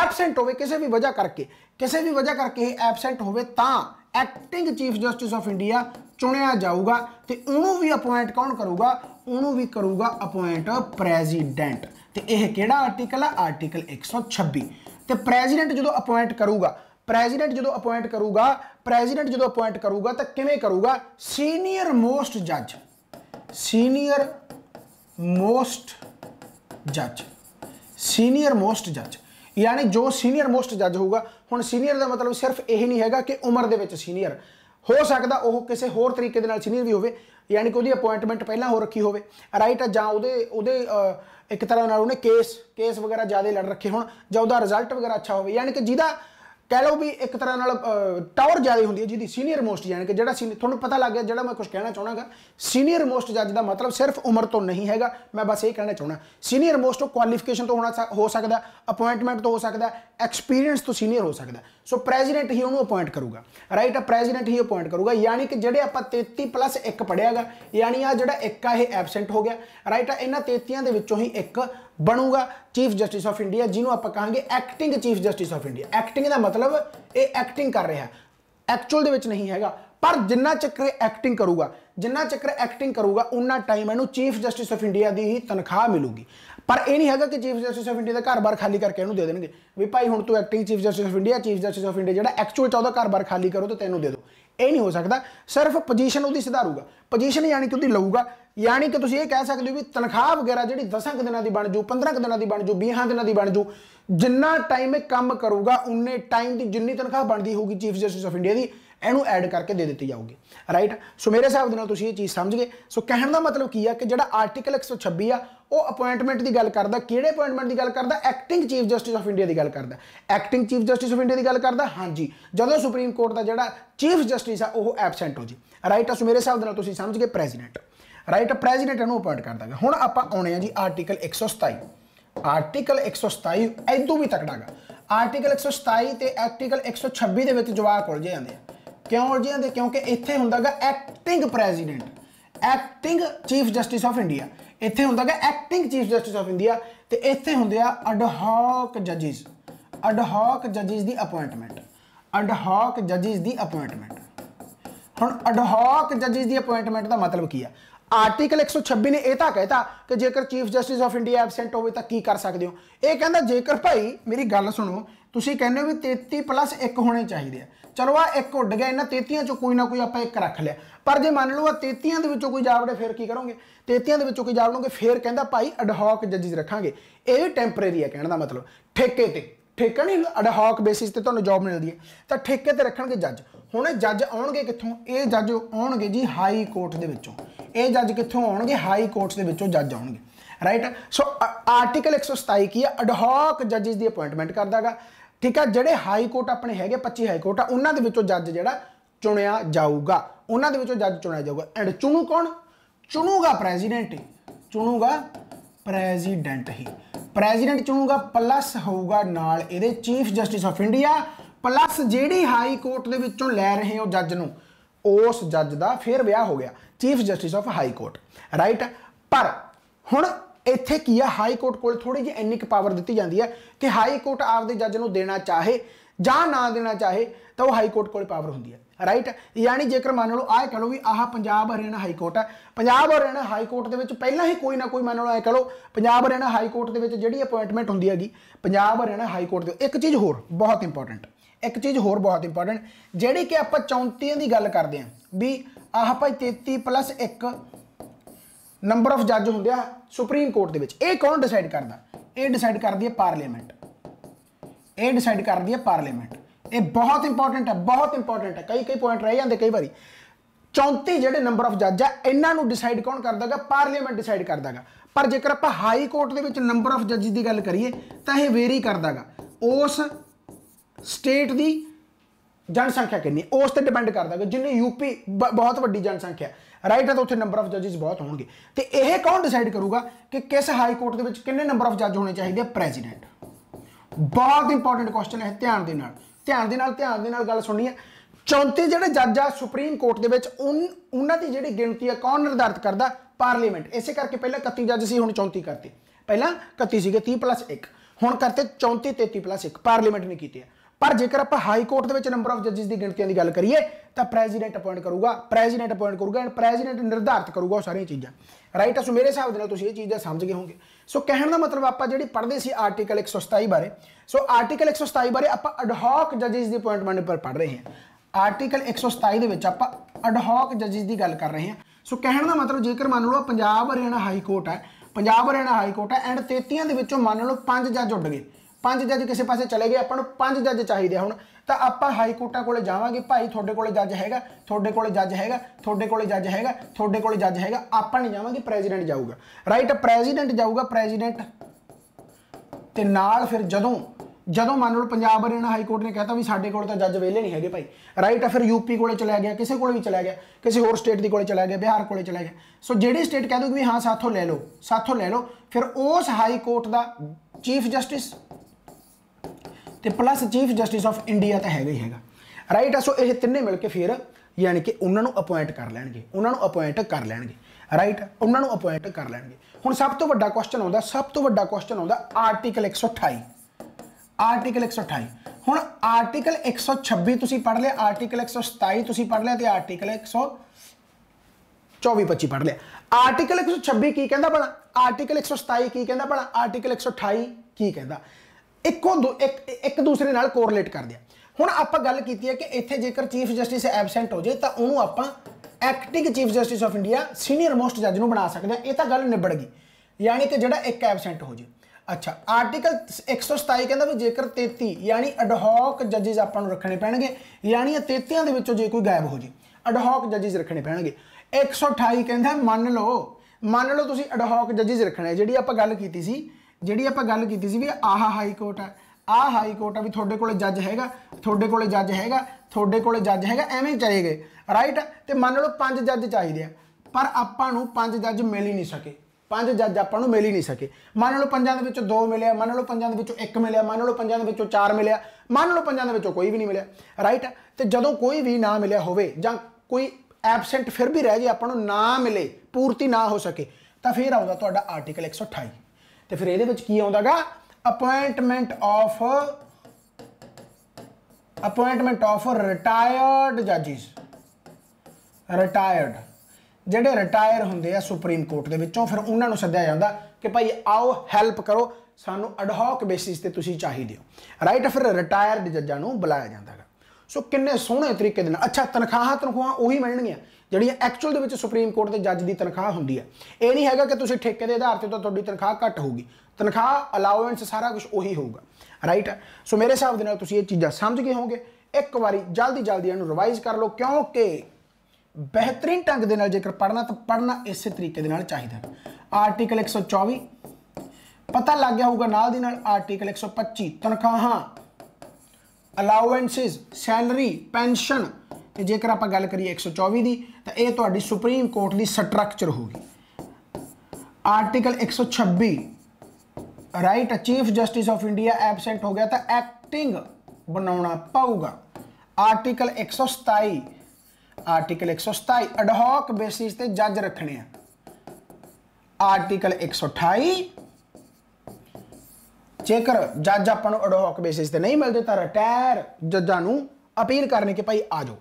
ਐਬਸੈਂਟ ਹੋਵੇ ਕਿਸੇ ਵੀ ਵਜ੍ਹਾ ਕਰਕੇ ਕਿਸੇ ਵੀ ਵਜ੍ਹਾ ਕਰਕੇ ਇਹ ਐਬਸੈਂਟ ਹੋਵੇ ਤਾਂ acting chief justice of India ਚੁਣਿਆ ਜਾਊਗਾ ਤੇ ਉਹਨੂੰ ਵੀ ਅਪਾਇੰਟ ਕੌਣ ਕਰੂਗਾ ਉਹਨੂੰ ਵੀ ਕਰੂਗਾ ਅਪਾਇੰਟ ਪ੍ਰੈਜ਼ੀਡੈਂਟ ਤੇ ਇਹ ਕਿਹੜਾ ਆਰਟੀਕਲ ਆ ਆਰਟੀਕਲ 126 ਤੇ ਪ੍ਰੈਜ਼ੀਡੈਂਟ ਜਦੋਂ ਅਪਾਇੰਟ ਕਰੂਗਾ ਪ੍ਰੈਜ਼ੀਡੈਂਟ ਜਦੋਂ ਅਪਾਇੰਟ ਕਰੂਗਾ ਪ੍ਰੈਜ਼ੀਡੈਂਟ ਜਦੋਂ ਅਪਾਇੰਟ ਕਰੂਗਾ ਤਾਂ ਕਿਵੇਂ ਕਰੂਗਾ ਸੀਨੀਅਰ ਮੋਸਟ ਜੱਜ ਸੀਨੀਅਰ ਮੋਸਟ ਜੱਜ ਸੀਨੀਅਰ ਮੋਸਟ ਜੱਜ ਯਾਨੀ ਜੋ ਸੀਨੀਅਰ ਮੋਸਟ ਜੱਜ ਹੋਊਗਾ ਹੁਣ ਸੀਨੀਅਰ ਦਾ ਮਤਲਬ ਸਿਰਫ ਇਹ ਨਹੀਂ ਹੈਗਾ ਕਿ ਉਮਰ ਦੇ ਵਿੱਚ ਸੀਨੀਅਰ ਹੋ ਸਕਦਾ ਉਹ ਕਿਸੇ ਹੋਰ ਤਰੀਕੇ ਦੇ ਨਾਲ ਸੀਨੀਅਰ ਵੀ ਹੋਵੇ ਯਾਨੀ ਕਿ ਉਹਦੀ ਅਪਾਇੰਟਮੈਂਟ ਪਹਿਲਾਂ ਹੋ ਰੱਖੀ ਹੋਵੇ ਰਾਈਟ ਜਾਂ ਉਹਦੇ ਉਹਦੇ ਇੱਕ ਤਰ੍ਹਾਂ ਨਾਲ ਉਹਨੇ ਕੇਸ ਕੇਸ ਵਗੈਰਾ ਜ਼ਿਆਦਾ ਲੜ ਰੱਖੇ ਹੁਣ ਜਾਂ ਉਹਦਾ ਰਿਜ਼ਲਟ ਵਗੈਰਾ ਅੱਛਾ ਹੋਵੇ ਯਾਨੀ ਕਿ ਜਿਹਦਾ ਕਹਿ ਲਓ ਵੀ ਇੱਕ ਤਰ੍ਹਾਂ ਨਾਲ ਟਾਵਰ ਜ਼ਿਆਦਾ ਹੁੰਦੀ ਹੈ ਜਿਹਦੀ ਸੀਨੀਅਰ ਮੋਸਟ ਯਾਨੀ ਕਿ ਜਿਹੜਾ ਸੀਨੀਅਰ ਤੁਹਾਨੂੰ ਪਤਾ ਲੱਗ ਗਿਆ ਜਿਹੜਾ ਮੈਂ ਕੁਝ ਕਹਿਣਾ ਚਾਹਣਾਗਾ ਸੀਨੀਅਰ ਮੋਸਟ ਜੱਜ ਦਾ ਮਤਲਬ ਸਿਰਫ ਉਮਰ ਤੋਂ ਨਹੀਂ ਹੈਗਾ ਮੈਂ ਬਸ ਇਹ ਕਹਿਣਾ ਚਾਹਣਾ ਸੀਨੀਅਰ ਮੋਸਟ ਉਹ ਕੁਆਲੀਫਿਕੇਸ਼ਨ ਤੋਂ ਹੋਣਾ ਹੋ ਸਕਦਾ ਅਪਾਇੰਟਮੈਂਟ ਤੋਂ ਹੋ ਸਕਦਾ ਐਕਸਪੀਰੀਅੰਸ ਤੋਂ ਸੀਨੀਅਰ ਹੋ ਸਕਦਾ ਸੋ ਪ੍ਰੈਜ਼ੀਡੈਂਟ ਹੀ ਉਹਨੂੰ ਅਪਾਇੰਟ ਕਰੂਗਾ ਰਾਈਟ ਆ ਪ੍ਰੈਜ਼ੀਡੈਂਟ ਹੀ ਅਪਾਇੰਟ ਕਰੂਗਾ ਯਾਨੀ ਕਿ ਜਿਹੜੇ ਆਪਾਂ 33 ਪਲੱਸ 1 ਪੜਿਆਗਾ ਯਾਨੀ ਆ ਜਿਹੜਾ ਇੱਕ ਆ ਇਹ ਐਬਸੈਂਟ ਹੋ ਗਿਆ ਰਾਈਟ ਆ ਇਹਨਾਂ 33 ਦੇ ਵਿੱਚੋਂ ਹੀ ਇੱਕ ਬਣੂਗਾ ਚੀਫ ਜਸਟਿਸ ਆਫ ਇੰਡੀਆ ਜਿਹਨੂੰ ਆਪਾਂ ਕਹਾਂਗੇ acting chief justice of India acting ਦਾ ਮਤਲਬ ਇਹ ਐਕਟਿੰਗ ਕਰ ਰਿਹਾ ਐਕਚੁਅਲ ਦੇ ਵਿੱਚ ਨਹੀਂ ਹੈਗਾ ਪਰ ਜਿੰਨਾ ਚੱਕਰ ਐਕਟਿੰਗ ਕਰੂਗਾ ਜਿੰਨਾ ਚੱਕਰ ਐਕਟਿੰਗ ਕਰੂਗਾ ਉਨਾ ਟਾਈਮ ਇਹਨੂੰ ਚੀਫ ਜਸਟਿਸ ਆਫ ਇੰਡੀਆ ਦੀ ਹੀ ਤਨਖਾਹ ਮਿਲੂਗੀ ਪਰ ਇਹ ਨਹੀਂ ਹੈਗਾ ਕਿ ਚੀਫ ਜਸਟਿਸ ਆਫ ਇੰਡੀਆ ਦਾ ਘਰ-ਬਾਰ ਖਾਲੀ ਕਰਕੇ ਇਹਨੂੰ ਦੇ ਦੇਣਗੇ ਵੀ ਭਾਈ ਹੁਣ ਤੂੰ acting chief justice of India chief justice of India ਜਿਹੜਾ ਐਕਚੁਅਲ ਚਾਹੁੰਦਾ ਘਰ-ਬਾਰ ਖਾਲੀ ਕਰੋ ਤੇ ਤੈਨੂੰ ਦੇ ਦੋ ਇਹ ਨਹੀਂ ਹੋ ਸਕਦਾ ਸਿਰਫ ਪੋਜੀਸ਼ਨ ਉਹਦੀ ਸੁਧਾਰੂਗਾ ਪੋਜੀਸ਼ਨ ਯਾਨੀ ਕਿ ਉਹਦੀ ਲਊਗਾ ਯਾਨੀ ਕਿ ਤੁਸੀਂ ਇਹ ਕਹਿ ਸਕਦੇ ਹੋ ਵੀ ਤਨਖਾਹ ਵਗੈਰਾ ਜਿਹੜੀ 10 ਕੁ ਦਿਨਾਂ ਦੀ ਬਣ ਜੂ 15 ਕੁ ਦਿਨਾਂ ਦੀ ਬਣ ਜੂ 20 ਦਿਨਾਂ ਦੀ ਬਣ ਜੂ ਜਿੰਨਾ ਟਾਈਮ ਇਹ ਕੰਮ ਕਰੂਗਾ ਉਨੇ ਟਾਈਮ ਦੀ ਜਿੰਨੀ ਤਨਖਾਹ ਬਣਦੀ ਹੋਊਗੀ ਚੀਫ ਜਸਟਿਸ ਆਫ ਇੰਡੀਆ ਦੀ ਇਹਨੂੰ ਐਡ ਕਰਕੇ ਦੇ ਦਿੱਤੀ ਜਾਊਗੀ ਰਾਈਟ ਸੋ ਮੇਰੇ ਹਿਸਾਬ ਦੇ ਨਾਲ ਤੁਸੀਂ ਇਹ ਚੀਜ਼ ਸਮਝ ਗਏ ਸੋ ਕਹਿਣ ਦਾ ਮਤਲਬ ਕੀ ਆ ਕਿ ਜਿਹੜਾ ਆਰਟੀਕਲ 126 ਆ ਉਹ ਅਪਾਇੰਟਮੈਂਟ ਦੀ ਗੱਲ ਕਰਦਾ ਕਿਹੜੇ ਅਪਾਇੰਟਮੈਂਟ ਦੀ ਗੱਲ ਕਰਦਾ acting chief justice of India ਦੀ ਗੱਲ ਕਰਦਾ acting chief justice of India ਦੀ ਗੱਲ ਕਰਦਾ ਹਾਂਜੀ ਜਦੋਂ ਸੁਪਰੀਮ ਕੋਰਟ ਦਾ ਜਿਹੜਾ ਚੀਫ ਜਸਟਿਸ ਆ ਉਹ ਐਬਸੈਂਟ ਹੋ ਜੀ ਰਾਈਟ ਆ ਸੋ ਮੇਰੇ ਹਿਸਾਬ ਦੇ ਨਾਲ ਤੁਸੀਂ ਸਮਝ ਗਏ ਪ੍ਰੈਜ਼ੀਡੈਂਟ ਰਾਈਟ ਪ੍ਰੈਜ਼ੀਡੈਂਟ ਨੂੰ ਅਪਾਇੰਟ ਕਰਦਾ ਹੈ ਹੁਣ ਆਪਾਂ ਆਉਣੇ ਆ ਜੀ ਆਰਟੀਕਲ 127 ਆਰਟੀਕਲ 127 ਐਦੋਂ ਵੀ ਤਕੜਾਗਾ ਆਰਟੀਕਲ 127 ਤੇ ਆਰਟੀਕਲ 126 ਦੇ ਵਿੱਚ ਜਵਾਬ ਖੁੱਲ ਜਾਂਦੇ ਆ ਕਿਉਂ ਅਰਜ਼ੀਆਂ ਦੇ ਕਿਉਂਕਿ ਇੱਥੇ ਹੁੰਦਾਗਾ acting president acting chief justice of India ਇੱਥੇ ਹੁੰਦਾਗਾ acting chief justice of India ਤੇ ਇੱਥੇ ਹੁੰਦੇ ਆ ਅਡਹੌਕ ਜੱਜਿਸ ਅਡਹੌਕ ਜੱਜਿਸ ਦੀ ਅਪਾਇੰਟਮੈਂਟ ਅਡਹੌਕ ਜੱਜਿਸ ਦੀ ਅਪਾਇੰਟਮੈਂਟ ਹੁਣ ਅਡਹੌਕ ਜੱਜਿਸ ਦੀ ਅਪਾਇੰਟਮੈਂਟ ਦਾ ਮਤਲਬ ਕੀ ਆ ਆਰਟੀਕਲ 126 ਨੇ ਇਹ ਤਾਂ ਕਹਿਤਾ ਕਿ ਜੇਕਰ chief justice of India absent ਹੋਵੇ ਤਾਂ ਕੀ ਕਰ ਸਕਦੇ ਹੋ ਇਹ ਕਹਿੰਦਾ ਜੇਕਰ ਭਾਈ ਮੇਰੀ ਗੱਲ ਸੁਣੋ ਤੁਸੀਂ ਕਹਿੰਦੇ ਹੋ ਵੀ 33 1 ਹੋਣੇ ਚਾਹੀਦੇ ਆ ਚਲੋ ਆ ਇੱਕ ਉੱਡ ਗਿਆ ਇਹਨਾਂ 33 ਚੋਂ ਕੋਈ ਨਾ ਕੋਈ ਆਪਾਂ ਇੱਕ ਰੱਖ ਲਿਆ ਪਰ ਜੇ ਮੰਨ ਲਓ ਆ 33 ਦੇ ਵਿੱਚੋਂ ਕੋਈ ਜਾਵੜੇ ਫੇਰ ਕੀ ਕਰੋਗੇ 33 ਦੇ ਵਿੱਚੋਂ ਕੋਈ ਜਾਵੜ ਲਓਗੇ ਫੇਰ ਕਹਿੰਦਾ ਭਾਈ ਅਡਹੌਕ ਜੱਜਿਸ ਰੱਖਾਂਗੇ ਇਹ ਵੀ ਟੈਂਪਰੇਰੀ ਹੈ ਕਹਿਣ ਦਾ ਮਤਲਬ ਠੇਕੇ ਤੇ ਠੇਕਾ ਨਹੀਂ ਅਡਹੌਕ ਬੇਸਿਸ ਤੇ ਤੁਹਾਨੂੰ ਜੌਬ ਮਿਲਦੀ ਹੈ ਤਾਂ ਠੇਕੇ ਤੇ ਰੱਖਣਗੇ ਜੱਜ ਹੁਣ ਇਹ ਜੱਜ ਆਉਣਗੇ ਕਿੱਥੋਂ ਇਹ ਜੱਜ ਆਉਣਗੇ ਜੀ ਹਾਈ ਕੋਰਟ ਦੇ ਵਿੱਚੋਂ ਇਹ ਜੱਜ ਕਿੱਥੋਂ ਆਉਣਗੇ ਹਾਈ ਕੋਰਟ ਦੇ ਵਿੱਚੋਂ ਜੱਜ ਆਉਣਗੇ ਰਾਈਟ ਸੋ ਆਰਟੀਕਲ 127 ਕੀ ਹੈ ਅਡਹੌਕ ਜੱਜਿਸ ਦੀ ਅਪਾਇੰਟਮੈਂਟ ਕਰਦਾਗਾ ਠੀਕ ਆ ਜਿਹੜੇ ਹਾਈ ਕੋਰਟ ਆਪਣੇ ਹੈਗੇ 25 ਹਾਈ ਕੋਰਟ ਆ ਉਹਨਾਂ ਦੇ ਵਿੱਚੋਂ ਜੱਜ ਜਿਹੜਾ ਚੁਣਿਆ ਜਾਊਗਾ ਉਹਨਾਂ ਦੇ ਵਿੱਚੋਂ ਜੱਜ ਚੁਣਿਆ ਜਾਊਗਾ ਐਂਡ ਚੁਣੂ ਕੌਣ ਚੁਣੂਗਾ ਪ੍ਰੈਜ਼ੀਡੈਂਟ ਹੀ ਚੁਣੂਗਾ ਪ੍ਰੈਜ਼ੀਡੈਂਟ ਹੀ ਪ੍ਰੈਜ਼ੀਡੈਂਟ ਚੁਣੂਗਾ ਪਲੱਸ ਹੋਊਗਾ ਨਾਲ ਇਹਦੇ chief justice of India plus ਜਿਹੜੀ ਹਾਈ ਕੋਰਟ ਦੇ ਵਿੱਚੋਂ ਲੈ ਰਹੇ ਹੋ ਜੱਜ ਨੂੰ ਉਸ ਜੱਜ ਦਾ ਫੇਰ ਵਿਆਹ ਹੋ ਗਿਆ chief justice of high court right ਪਰ ਹੁਣ ਇੱਥੇ ਕੀ ਹੈ ਹਾਈ ਕੋਰਟ ਕੋਲ ਥੋੜੀ ਜਿਹੀ ਇੰਨੀ ਕਿ ਪਾਵਰ ਦਿੱਤੀ ਜਾਂਦੀ ਹੈ ਕਿ ਹਾਈ ਕੋਰਟ ਆਪਦੇ ਜੱਜ ਨੂੰ ਦੇਣਾ ਚਾਹੇ ਜਾਂ ਨਾ ਦੇਣਾ ਚਾਹੇ ਤਾਂ ਉਹ ਹਾਈ ਕੋਰਟ ਕੋਲ ਪਾਵਰ ਹੁੰਦੀ ਹੈ ਰਾਈਟ ਯਾਨੀ ਜੇਕਰ ਮੰਨ ਲਓ ਆਹ ਕਹ ਲਓ ਵੀ ਆਹ ਪੰਜਾਬ ਹਰਿਆਣਾ ਹਾਈ ਕੋਰਟ ਹੈ ਪੰਜਾਬ ਹਰਿਆਣਾ ਹਾਈ ਕੋਰਟ ਦੇ ਵਿੱਚ ਪਹਿਲਾਂ ਹੀ ਕੋਈ ਨਾ ਕੋਈ ਮੰਨ ਲਓ ਆਹ ਕਹ ਲਓ ਪੰਜਾਬ ਹਰਿਆਣਾ ਹਾਈ ਕੋਰਟ ਦੇ ਵਿੱਚ ਜਿਹੜੀ ਅਪਾਇੰਟਮੈਂਟ ਹੁੰਦੀ ਹੈਗੀ ਪੰਜਾਬ ਹਰਿਆਣਾ ਹਾਈ ਕੋਰਟ ਦੇ ਇੱਕ ਚੀਜ਼ ਹੋਰ ਬਹੁਤ ਇੰਪੋਰਟੈਂਟ ਇੱਕ ਚੀਜ਼ ਹੋਰ ਬਹੁਤ ਇੰਪੋਰਟੈਂਟ ਜਿਹੜੀ ਕਿ ਆਪਾਂ 34 ਦੀ ਗੱਲ ਕਰਦੇ ਆਂ ਵੀ ਆਹ ਭਾਈ 33 1 ਨੰਬਰ ਆਫ ਜੱਜ ਹੁੰਦੇ ਆ ਸੁਪਰੀਮ ਕੋਰਟ ਦੇ ਵਿੱਚ ਇਹ ਕੌਣ ਡਿਸਾਈਡ ਕਰਦਾ ਇਹ ਡਿਸਾਈਡ ਕਰਦੀ ਹੈ ਪਾਰਲੀਮੈਂਟ ਇਹ ਡਿਸਾਈਡ ਕਰਦੀ ਹੈ ਪਾਰਲੀਮੈਂਟ ਇਹ ਬਹੁਤ ਇੰਪੋਰਟੈਂਟ ਹੈ ਬਹੁਤ ਇੰਪੋਰਟੈਂਟ ਹੈ ਕਈ ਕਈ ਪੁਆਇੰਟ ਰਹਿ ਜਾਂਦੇ ਕਈ ਵਾਰੀ 34 ਜਿਹੜੇ ਨੰਬਰ ਆਫ ਜੱਜ ਆ ਇਹਨਾਂ ਨੂੰ ਡਿਸਾਈਡ ਕੌਣ ਕਰਦਾਗਾ ਪਾਰਲੀਮੈਂਟ ਡਿਸਾਈਡ ਕਰਦਾਗਾ ਪਰ ਜੇਕਰ ਆਪਾਂ ਹਾਈ ਕੋਰਟ ਦੇ ਵਿੱਚ ਨੰਬਰ ਆਫ ਜੱਜ ਦੀ ਗੱਲ ਕਰੀਏ ਤਾਂ ਇਹ ਵੇਰੀ ਕਰਦਾਗਾ ਉਸ ਸਟੇਟ ਦੀ ਜਨਸੰਖਿਆ ਕਿੰਨੀ ਉਸ ਤੇ ਡਿਪੈਂਡ ਕਰਦਾਗਾ ਜਿੰਨੇ ਯੂਪੀ ਬਹੁਤ ਵੱਡੀ ਜਨਸੰਖਿਆ ਰਾਈਟ ਹੈ ਤਾਂ ਉੱਥੇ ਨੰਬਰ ਆਫ ਜੱਜਸ ਬਹੁਤ ਹੋਣਗੇ ਤੇ ਇਹ ਕੌਣ ਡਿਸਾਈਡ ਕਰੂਗਾ ਕਿ ਕਿਸ ਹਾਈ ਕੋਰਟ ਦੇ ਵਿੱਚ ਕਿੰਨੇ ਨੰਬਰ ਆਫ ਜੱਜ ਹੋਣੇ ਚਾਹੀਦੇ ਆ ਪ੍ਰੈਜ਼ੀਡੈਂਟ ਬਹੁਤ ਇੰਪੋਰਟੈਂਟ ਕੁਐਸਚਨ ਹੈ ਧਿਆਨ ਦੇ ਨਾਲ ਧਿਆਨ ਦੇ ਨਾਲ ਧਿਆਨ ਦੇ ਨਾਲ ਗੱਲ ਸੁਣਨੀ ਹੈ 34 ਜਿਹੜੇ ਜੱਜ ਆ ਸੁਪਰੀਮ ਕੋਰਟ ਦੇ ਵਿੱਚ ਉਹਨਾਂ ਦੀ ਜਿਹੜੀ ਗਿਣਤੀ ਆ ਕੌਣ ਨਿਰਧਾਰਿਤ ਕਰਦਾ ਪਾਰਲੀਮੈਂਟ ਇਸੇ ਕਰਕੇ ਪਹਿਲਾਂ 31 ਜੱਜ ਸੀ ਹੁਣ 34 ਕਰਤੇ ਪਹਿਲਾਂ 31 ਸੀਗੇ 30 1 ਹੁਣ ਕਰਤੇ 34 33 1 ਪਾਰਲੀਮੈਂਟ ਨੇ ਕੀਤੇ ਆ ਪਰ ਜੇਕਰ ਆਪਾਂ ਹਾਈ ਕੋਰਟ ਦੇ ਵਿੱਚ ਨੰਬਰ ਆਫ ਜੱਜਿਸ ਦੀ ਗਿਣਤੀਆਂ ਦੀ ਗੱਲ ਕਰੀਏ ਤਾਂ ਪ੍ਰੈਜ਼ੀਡੈਂਟ ਅਪਾਇੰਟ ਕਰੂਗਾ ਪ੍ਰੈਜ਼ੀਡੈਂਟ ਅਪਾਇੰਟ ਕਰੂਗਾ ਐਂਡ ਪ੍ਰੈਜ਼ੀਡੈਂਟ ਨਿਰਧਾਰਿਤ ਕਰੂਗਾ ਉਹ ਸਾਰੀਆਂ ਚੀਜ਼ਾਂ ਰਾਈਟ ਸੋ ਮੇਰੇ ਹਿਸਾਬ ਦੇ ਨਾਲ ਤੁਸੀਂ ਇਹ ਚੀਜ਼ ਦਾ ਸਮਝ ਗਏ ਹੋਵੋਗੇ ਸੋ ਕਹਿਣ ਦਾ ਮਤਲਬ ਆਪਾਂ ਜਿਹੜੀ ਪੜ੍ਹਦੇ ਸੀ ਆਰਟੀਕਲ 127 ਬਾਰੇ ਸੋ ਆਰਟੀਕਲ 127 ਬਾਰੇ ਆਪਾਂ ਐਡਹੌਕ ਜੱਜਿਸ ਦੀ ਅਪਾਇੰਟਮੈਂਟ ਉੱਪਰ ਪੜ੍ਹ ਰਹੇ ਹਾਂ ਆਰਟੀਕਲ 127 ਦੇ ਵਿੱਚ ਆਪਾਂ ਐਡਹੌਕ ਜੱਜਿਸ ਦੀ ਗੱਲ ਕਰ ਰਹੇ ਹਾਂ ਸੋ ਕਹਿਣ ਦਾ ਮਤਲਬ ਜੇਕਰ ਮੰਨ ਲਓ ਪੰਜਾਬ ਹਰਿਆਣਾ ਹਾਈ ਕੋਰਟ ਹੈ ਪੰਜਾਬ ਹਰਿਆਣਾ ਹਾਈ ਕੋਰਟ ਹੈ ਐਂਡ 33 ਦੇ ਵਿੱਚੋਂ ਮੰਨ ਲਓ 5 ਜੱਜ ਉੱਡ ਗਏ ਪੰਜ ਜੱਜ ਕਿਸੇ ਪਾਸੇ ਚਲੇ ਗਏ ਆਪਾਂ ਨੂੰ ਪੰਜ ਜੱਜ ਚਾਹੀਦੇ ਹੁਣ ਤਾਂ ਆਪਾਂ ਹਾਈ ਕੋਰਟਾਂ ਕੋਲੇ ਜਾਵਾਂਗੇ ਭਾਈ ਤੁਹਾਡੇ ਕੋਲੇ ਜੱਜ ਹੈਗਾ ਤੁਹਾਡੇ ਕੋਲੇ ਜੱਜ ਹੈਗਾ ਤੁਹਾਡੇ ਕੋਲੇ ਜੱਜ ਹੈਗਾ ਤੁਹਾਡੇ ਕੋਲੇ ਜੱਜ ਹੈਗਾ ਆਪਾਂ ਨਹੀਂ ਜਾਵਾਂਗੇ ਪ੍ਰੈਜ਼ੀਡੈਂਟ ਜਾਊਗਾ ਰਾਈਟ ਪ੍ਰੈਜ਼ੀਡੈਂਟ ਜਾਊਗਾ ਪ੍ਰੈਜ਼ੀਡੈਂਟ ਤੇ ਨਾਲ ਫਿਰ ਜਦੋਂ ਜਦੋਂ ਮੰਨ ਲਓ ਪੰਜਾਬ ਹਰਿਆਣਾ ਹਾਈ ਕੋਰਟ ਨੇ ਕਹਿਤਾ ਵੀ ਸਾਡੇ ਕੋਲ ਤਾਂ ਜੱਜ ਵੇਲੇ ਨਹੀਂ ਹੈਗੇ ਭਾਈ ਰਾਈਟ ਆ ਫਿਰ ਯੂਪੀ ਕੋਲੇ ਚਲਾ ਗਿਆ ਕਿਸੇ ਕੋਲ ਵੀ ਚਲਾ ਗਿਆ ਕਿਸੇ ਹੋਰ ਸਟੇਟ ਦੀ ਕੋਲੇ ਚਲਾ ਗਿਆ ਬਿਹਾਰ ਕੋਲੇ ਚਲਾ ਗਿਆ ਸੋ ਜਿਹੜੀ ਸਟੇਟ ਕਹਿ ਦੋ ਵੀ ਹਾਂ ਸਾਥੋਂ ਲੈ ਲਓ ਸਾਥੋਂ ਲੈ ਲਓ ਫਿਰ ਉਸ ਹਾਈ ਕੋਰਟ ਦਾ ਚੀਫ ਜਸਟਿਸ ਤੇ plus chief justice of India ਤਾਂ ਹੈਗਾ ਹੀ ਹੈਗਾ ਰਾਈਟ ਆ ਸੋ ਇਹ ਤਿੰਨੇ ਮਿਲ ਕੇ ਫਿਰ ਯਾਨੀ ਕਿ ਉਹਨਾਂ ਨੂੰ ਅਪਾਇੰਟ ਕਰ ਲੈਣਗੇ ਉਹਨਾਂ ਨੂੰ ਅਪਾਇੰਟ ਕਰ ਲੈਣਗੇ ਰਾਈਟ ਉਹਨਾਂ ਨੂੰ ਅਪਾਇੰਟ ਕਰ ਲੈਣਗੇ ਹੁਣ ਸਭ ਤੋਂ ਵੱਡਾ ਕੁਐਸਚਨ ਆਉਂਦਾ ਸਭ ਤੋਂ ਵੱਡਾ ਕੁਐਸਚਨ ਆਉਂਦਾ ਆਰਟੀਕਲ 128 ਆਰਟੀਕਲ 128 ਹੁਣ ਆਰਟੀਕਲ 126 ਤੁਸੀਂ ਪੜ੍ਹ ਲਿਆ ਆਰਟੀਕਲ 127 ਤੁਸੀਂ ਪੜ੍ਹ ਲਿਆ ਤੇ ਆਰਟੀਕਲ 100 24 25 ਪੜ੍ਹ ਲਿਆ ਆਰਟੀਕਲ 126 ਕੀ ਕਹਿੰਦਾ ਭਲਾ ਆਰਟੀਕਲ 127 ਕੀ ਕਹਿੰਦਾ ਭਲਾ ਆਰਟੀਕਲ 128 ਕੀ ਕਹਿੰਦਾ ਇੱਕੋ ਇੱਕ ਦੂਸਰੇ ਨਾਲ ਕੋਰਿਲੇਟ ਕਰਦੇ ਆ ਹੁਣ ਆਪਾਂ ਗੱਲ ਕੀਤੀ ਹੈ ਕਿ ਇੱਥੇ ਜੇਕਰ ਚੀਫ ਜਸਟਿਸ ਐਬਸੈਂਟ ਹੋ ਜੇ ਤਾਂ ਉਹਨੂੰ ਆਪਾਂ acting chief justice of India senior most ਜੱਜ ਨੂੰ ਬਣਾ ਸਕਦੇ ਆ ਇਹ ਤਾਂ ਗੱਲ ਨਿਬੜ ਗਈ ਯਾਨੀ ਕਿ ਜਿਹੜਾ ਇੱਕ ਐਬਸੈਂਟ ਹੋ ਜੇ ਅੱਛਾ ਆਰਟੀਕਲ 127 ਕਹਿੰਦਾ ਵੀ ਜੇਕਰ 33 ਯਾਨੀ ਅਡਹੌਕ ਜੱਜਸ ਆਪਾਂ ਨੂੰ ਰੱਖਣੇ ਪੈਣਗੇ ਯਾਨੀ 33 ਦੇ ਵਿੱਚੋਂ ਜੇ ਕੋਈ ਗਾਇਬ ਹੋ ਜੇ ਅਡਹੌਕ ਜੱਜਸ ਰੱਖਣੇ ਪੈਣਗੇ 128 ਕਹਿੰਦਾ ਮੰਨ ਲਓ ਮੰਨ ਲਓ ਤੁਸੀਂ ਅਡਹੌਕ ਜੱਜਸ ਰੱਖਣੇ ਜਿਹੜੀ ਆਪਾਂ ਗੱਲ ਕੀਤੀ ਸੀ ਜਿਹੜੀ ਆਪਾਂ ਗੱਲ ਕੀਤੀ ਸੀ ਵੀ ਆਹ ਹਾਈ ਕੋਰਟ ਆ ਆਹ ਹਾਈ ਕੋਰਟ ਆ ਵੀ ਤੁਹਾਡੇ ਕੋਲੇ ਜੱਜ ਹੈਗਾ ਤੁਹਾਡੇ ਕੋਲੇ ਜੱਜ ਹੈਗਾ ਤੁਹਾਡੇ ਕੋਲੇ ਜੱਜ ਹੈਗਾ ਐਵੇਂ ਚਾਹੀਏਗੇ ਰਾਈਟ ਤੇ ਮੰਨ ਲਓ ਪੰਜ ਜੱਜ ਚਾਹੀਦੇ ਆ ਪਰ ਆਪਾਂ ਨੂੰ ਪੰਜ ਜੱਜ ਮਿਲ ਹੀ ਨਹੀਂ ਸਕੇ ਪੰਜ ਜੱਜ ਆਪਾਂ ਨੂੰ ਮਿਲ ਹੀ ਨਹੀਂ ਸਕੇ ਮੰਨ ਲਓ ਪੰਜਾਂ ਦੇ ਵਿੱਚੋਂ ਦੋ ਮਿਲਿਆ ਮੰਨ ਲਓ ਪੰਜਾਂ ਦੇ ਵਿੱਚੋਂ ਇੱਕ ਮਿਲਿਆ ਮੰਨ ਲਓ ਪੰਜਾਂ ਦੇ ਵਿੱਚੋਂ ਚਾਰ ਮਿਲਿਆ ਮੰਨ ਲਓ ਪੰਜਾਂ ਦੇ ਵਿੱਚੋਂ ਕੋਈ ਵੀ ਨਹੀਂ ਮਿਲਿਆ ਰਾਈਟ ਤੇ ਜਦੋਂ ਕੋਈ ਵੀ ਨਾ ਮਿਲਿਆ ਹੋਵੇ ਜਾਂ ਕੋਈ ਐਬਸੈਂਟ ਫਿਰ ਵੀ ਰਹਿ ਜੇ ਆਪਾਂ ਨੂੰ ਨਾ ਮਿਲੇ ਪੂਰਤੀ ਨਾ ਹੋ ਸਕੇ ਤਾਂ ਫਿਰ ਆਉਂਦਾ ਤੁਹਾਡਾ ਆਰਟੀਕਲ 128 ਤੇ ਫਿਰ ਇਹਦੇ ਵਿੱਚ ਕੀ ਆਉਂਦਾਗਾ appointment of appointment of retired ਜੱਜਿਸ ਰਿਟਾਇਰਡ ਜਿਹੜੇ ਰਿਟਾਇਰ ਹੁੰਦੇ ਆ ਸੁਪਰੀਮ ਕੋਰਟ ਦੇ ਵਿੱਚੋਂ ਫਿਰ ਉਹਨਾਂ ਨੂੰ ਸੱਦਿਆ ਜਾਂਦਾ ਕਿ ਭਾਈ ਆਓ ਹੈਲਪ ਕਰੋ ਸਾਨੂੰ ਅਡਹੌਕ ਬੇਸਿਸ ਤੇ ਤੁਸੀਂ ਚਾਹੀਦੇ ਹੋ ਰਾਈਟ ਫਿਰ ਰਿਟਾਇਰਡ ਜੱਜਾਂ ਨੂੰ ਬੁਲਾਇਆ ਜਾਂਦਾ ਹੈ ਸੋ ਕਿੰਨੇ ਸੋਹਣੇ ਤਰੀਕੇ ਦੇ ਨਾਲ ਅੱਛਾ ਤਨਖਾਹਾਂ ਤਨਖਾਹਾਂ ਉਹੀ ਮਿਲਣਗੀਆਂ ਜਿਹੜੀਆਂ ਐਕਚੁਅਲ ਦੇ ਵਿੱਚ ਸੁਪਰੀਮ ਕੋਰਟ ਦੇ ਜੱਜ ਦੀ ਤਨਖਾਹ ਹੁੰਦੀ ਹੈ ਇਹ ਨਹੀਂ ਹੈਗਾ ਕਿ ਤੁਸੀਂ ਠੇਕੇ ਦੇ ਆਧਾਰ ਤੇ ਤਾਂ ਤੁਹਾਡੀ ਤਨਖਾਹ ਘੱਟ ਹੋਊਗੀ ਤਨਖਾਹ ਅਲਾਉਂਸ ਸਾਰਾ ਕੁਝ ਉਹੀ ਹੋਊਗਾ ਰਾਈਟ ਸੋ ਮੇਰੇ ਹਿਸਾਬ ਦੇ ਨਾਲ ਤੁਸੀਂ ਇਹ ਚੀਜ਼ਾਂ ਸਮਝ ਗਏ ਹੋਵੋਗੇ ਇੱਕ ਵਾਰੀ ਜਲਦੀ ਜਲਦੀ ਇਹਨੂੰ ਰਿਵਾਈਜ਼ ਕਰ ਲਓ ਕਿਉਂਕਿ ਬਿਹਤਰੀਨ ਢੰਗ ਦੇ ਨਾਲ ਜੇਕਰ ਪੜਨਾ ਤਾਂ ਪੜਨਾ ਇਸੇ ਤਰੀਕੇ ਦੇ ਨਾਲ ਚਾਹੀਦਾ ਆਰਟੀਕਲ 124 ਪਤਾ ਲੱਗ ਗਿਆ ਹੋਊਗਾ ਨਾਲ ਦੀ ਨਾਲ ਆਰਟੀਕਲ 125 ਤਨਖਾਹਾਂ ਅਲਾਉਂਸਸ ਸੈਲਰੀ ਪੈਨਸ਼ਨ ਤੇ ਜੇਕਰ ਆਪਾਂ ਗੱਲ ਕਰੀਏ 124 ਦੀ ਤਾਂ ਇਹ ਤੁਹਾਡੀ ਸੁਪਰੀਮ ਕੋਰਟ ਦੀ ਸਟਰਕਚਰ ਹੋਗੀ article 126 right chief justice of India absent ਹੋ ਗਿਆ ਤਾਂ ਐਕਟਿੰਗ ਬਣਾਉਣਾ ਪਊਗਾ ਆਰਟੀਕਲ 127 ਆਰਟੀਕਲ 127 ਹੌਕ ਬੇਸਿਸ ਤੇ ਜੱਜ ਰੱਖਣੇ ਆ ਆਰਟੀਕਲ 128 ਜੇਕਰ ਜੱਜ ਆਪਾਂ ਨੂੰ ਅਡਹੌਕ ਬੇਸਿਸ ਤੇ ਨਹੀਂ ਮਿਲਦੇ ਤਾਂ ਰਿਟਾਇਰ ਜੱਜਾਂ ਨੂੰ ਅਪੀਲ ਕਰਨੇ ਕਿ ਭਾਈ ਆ ਜਾਓ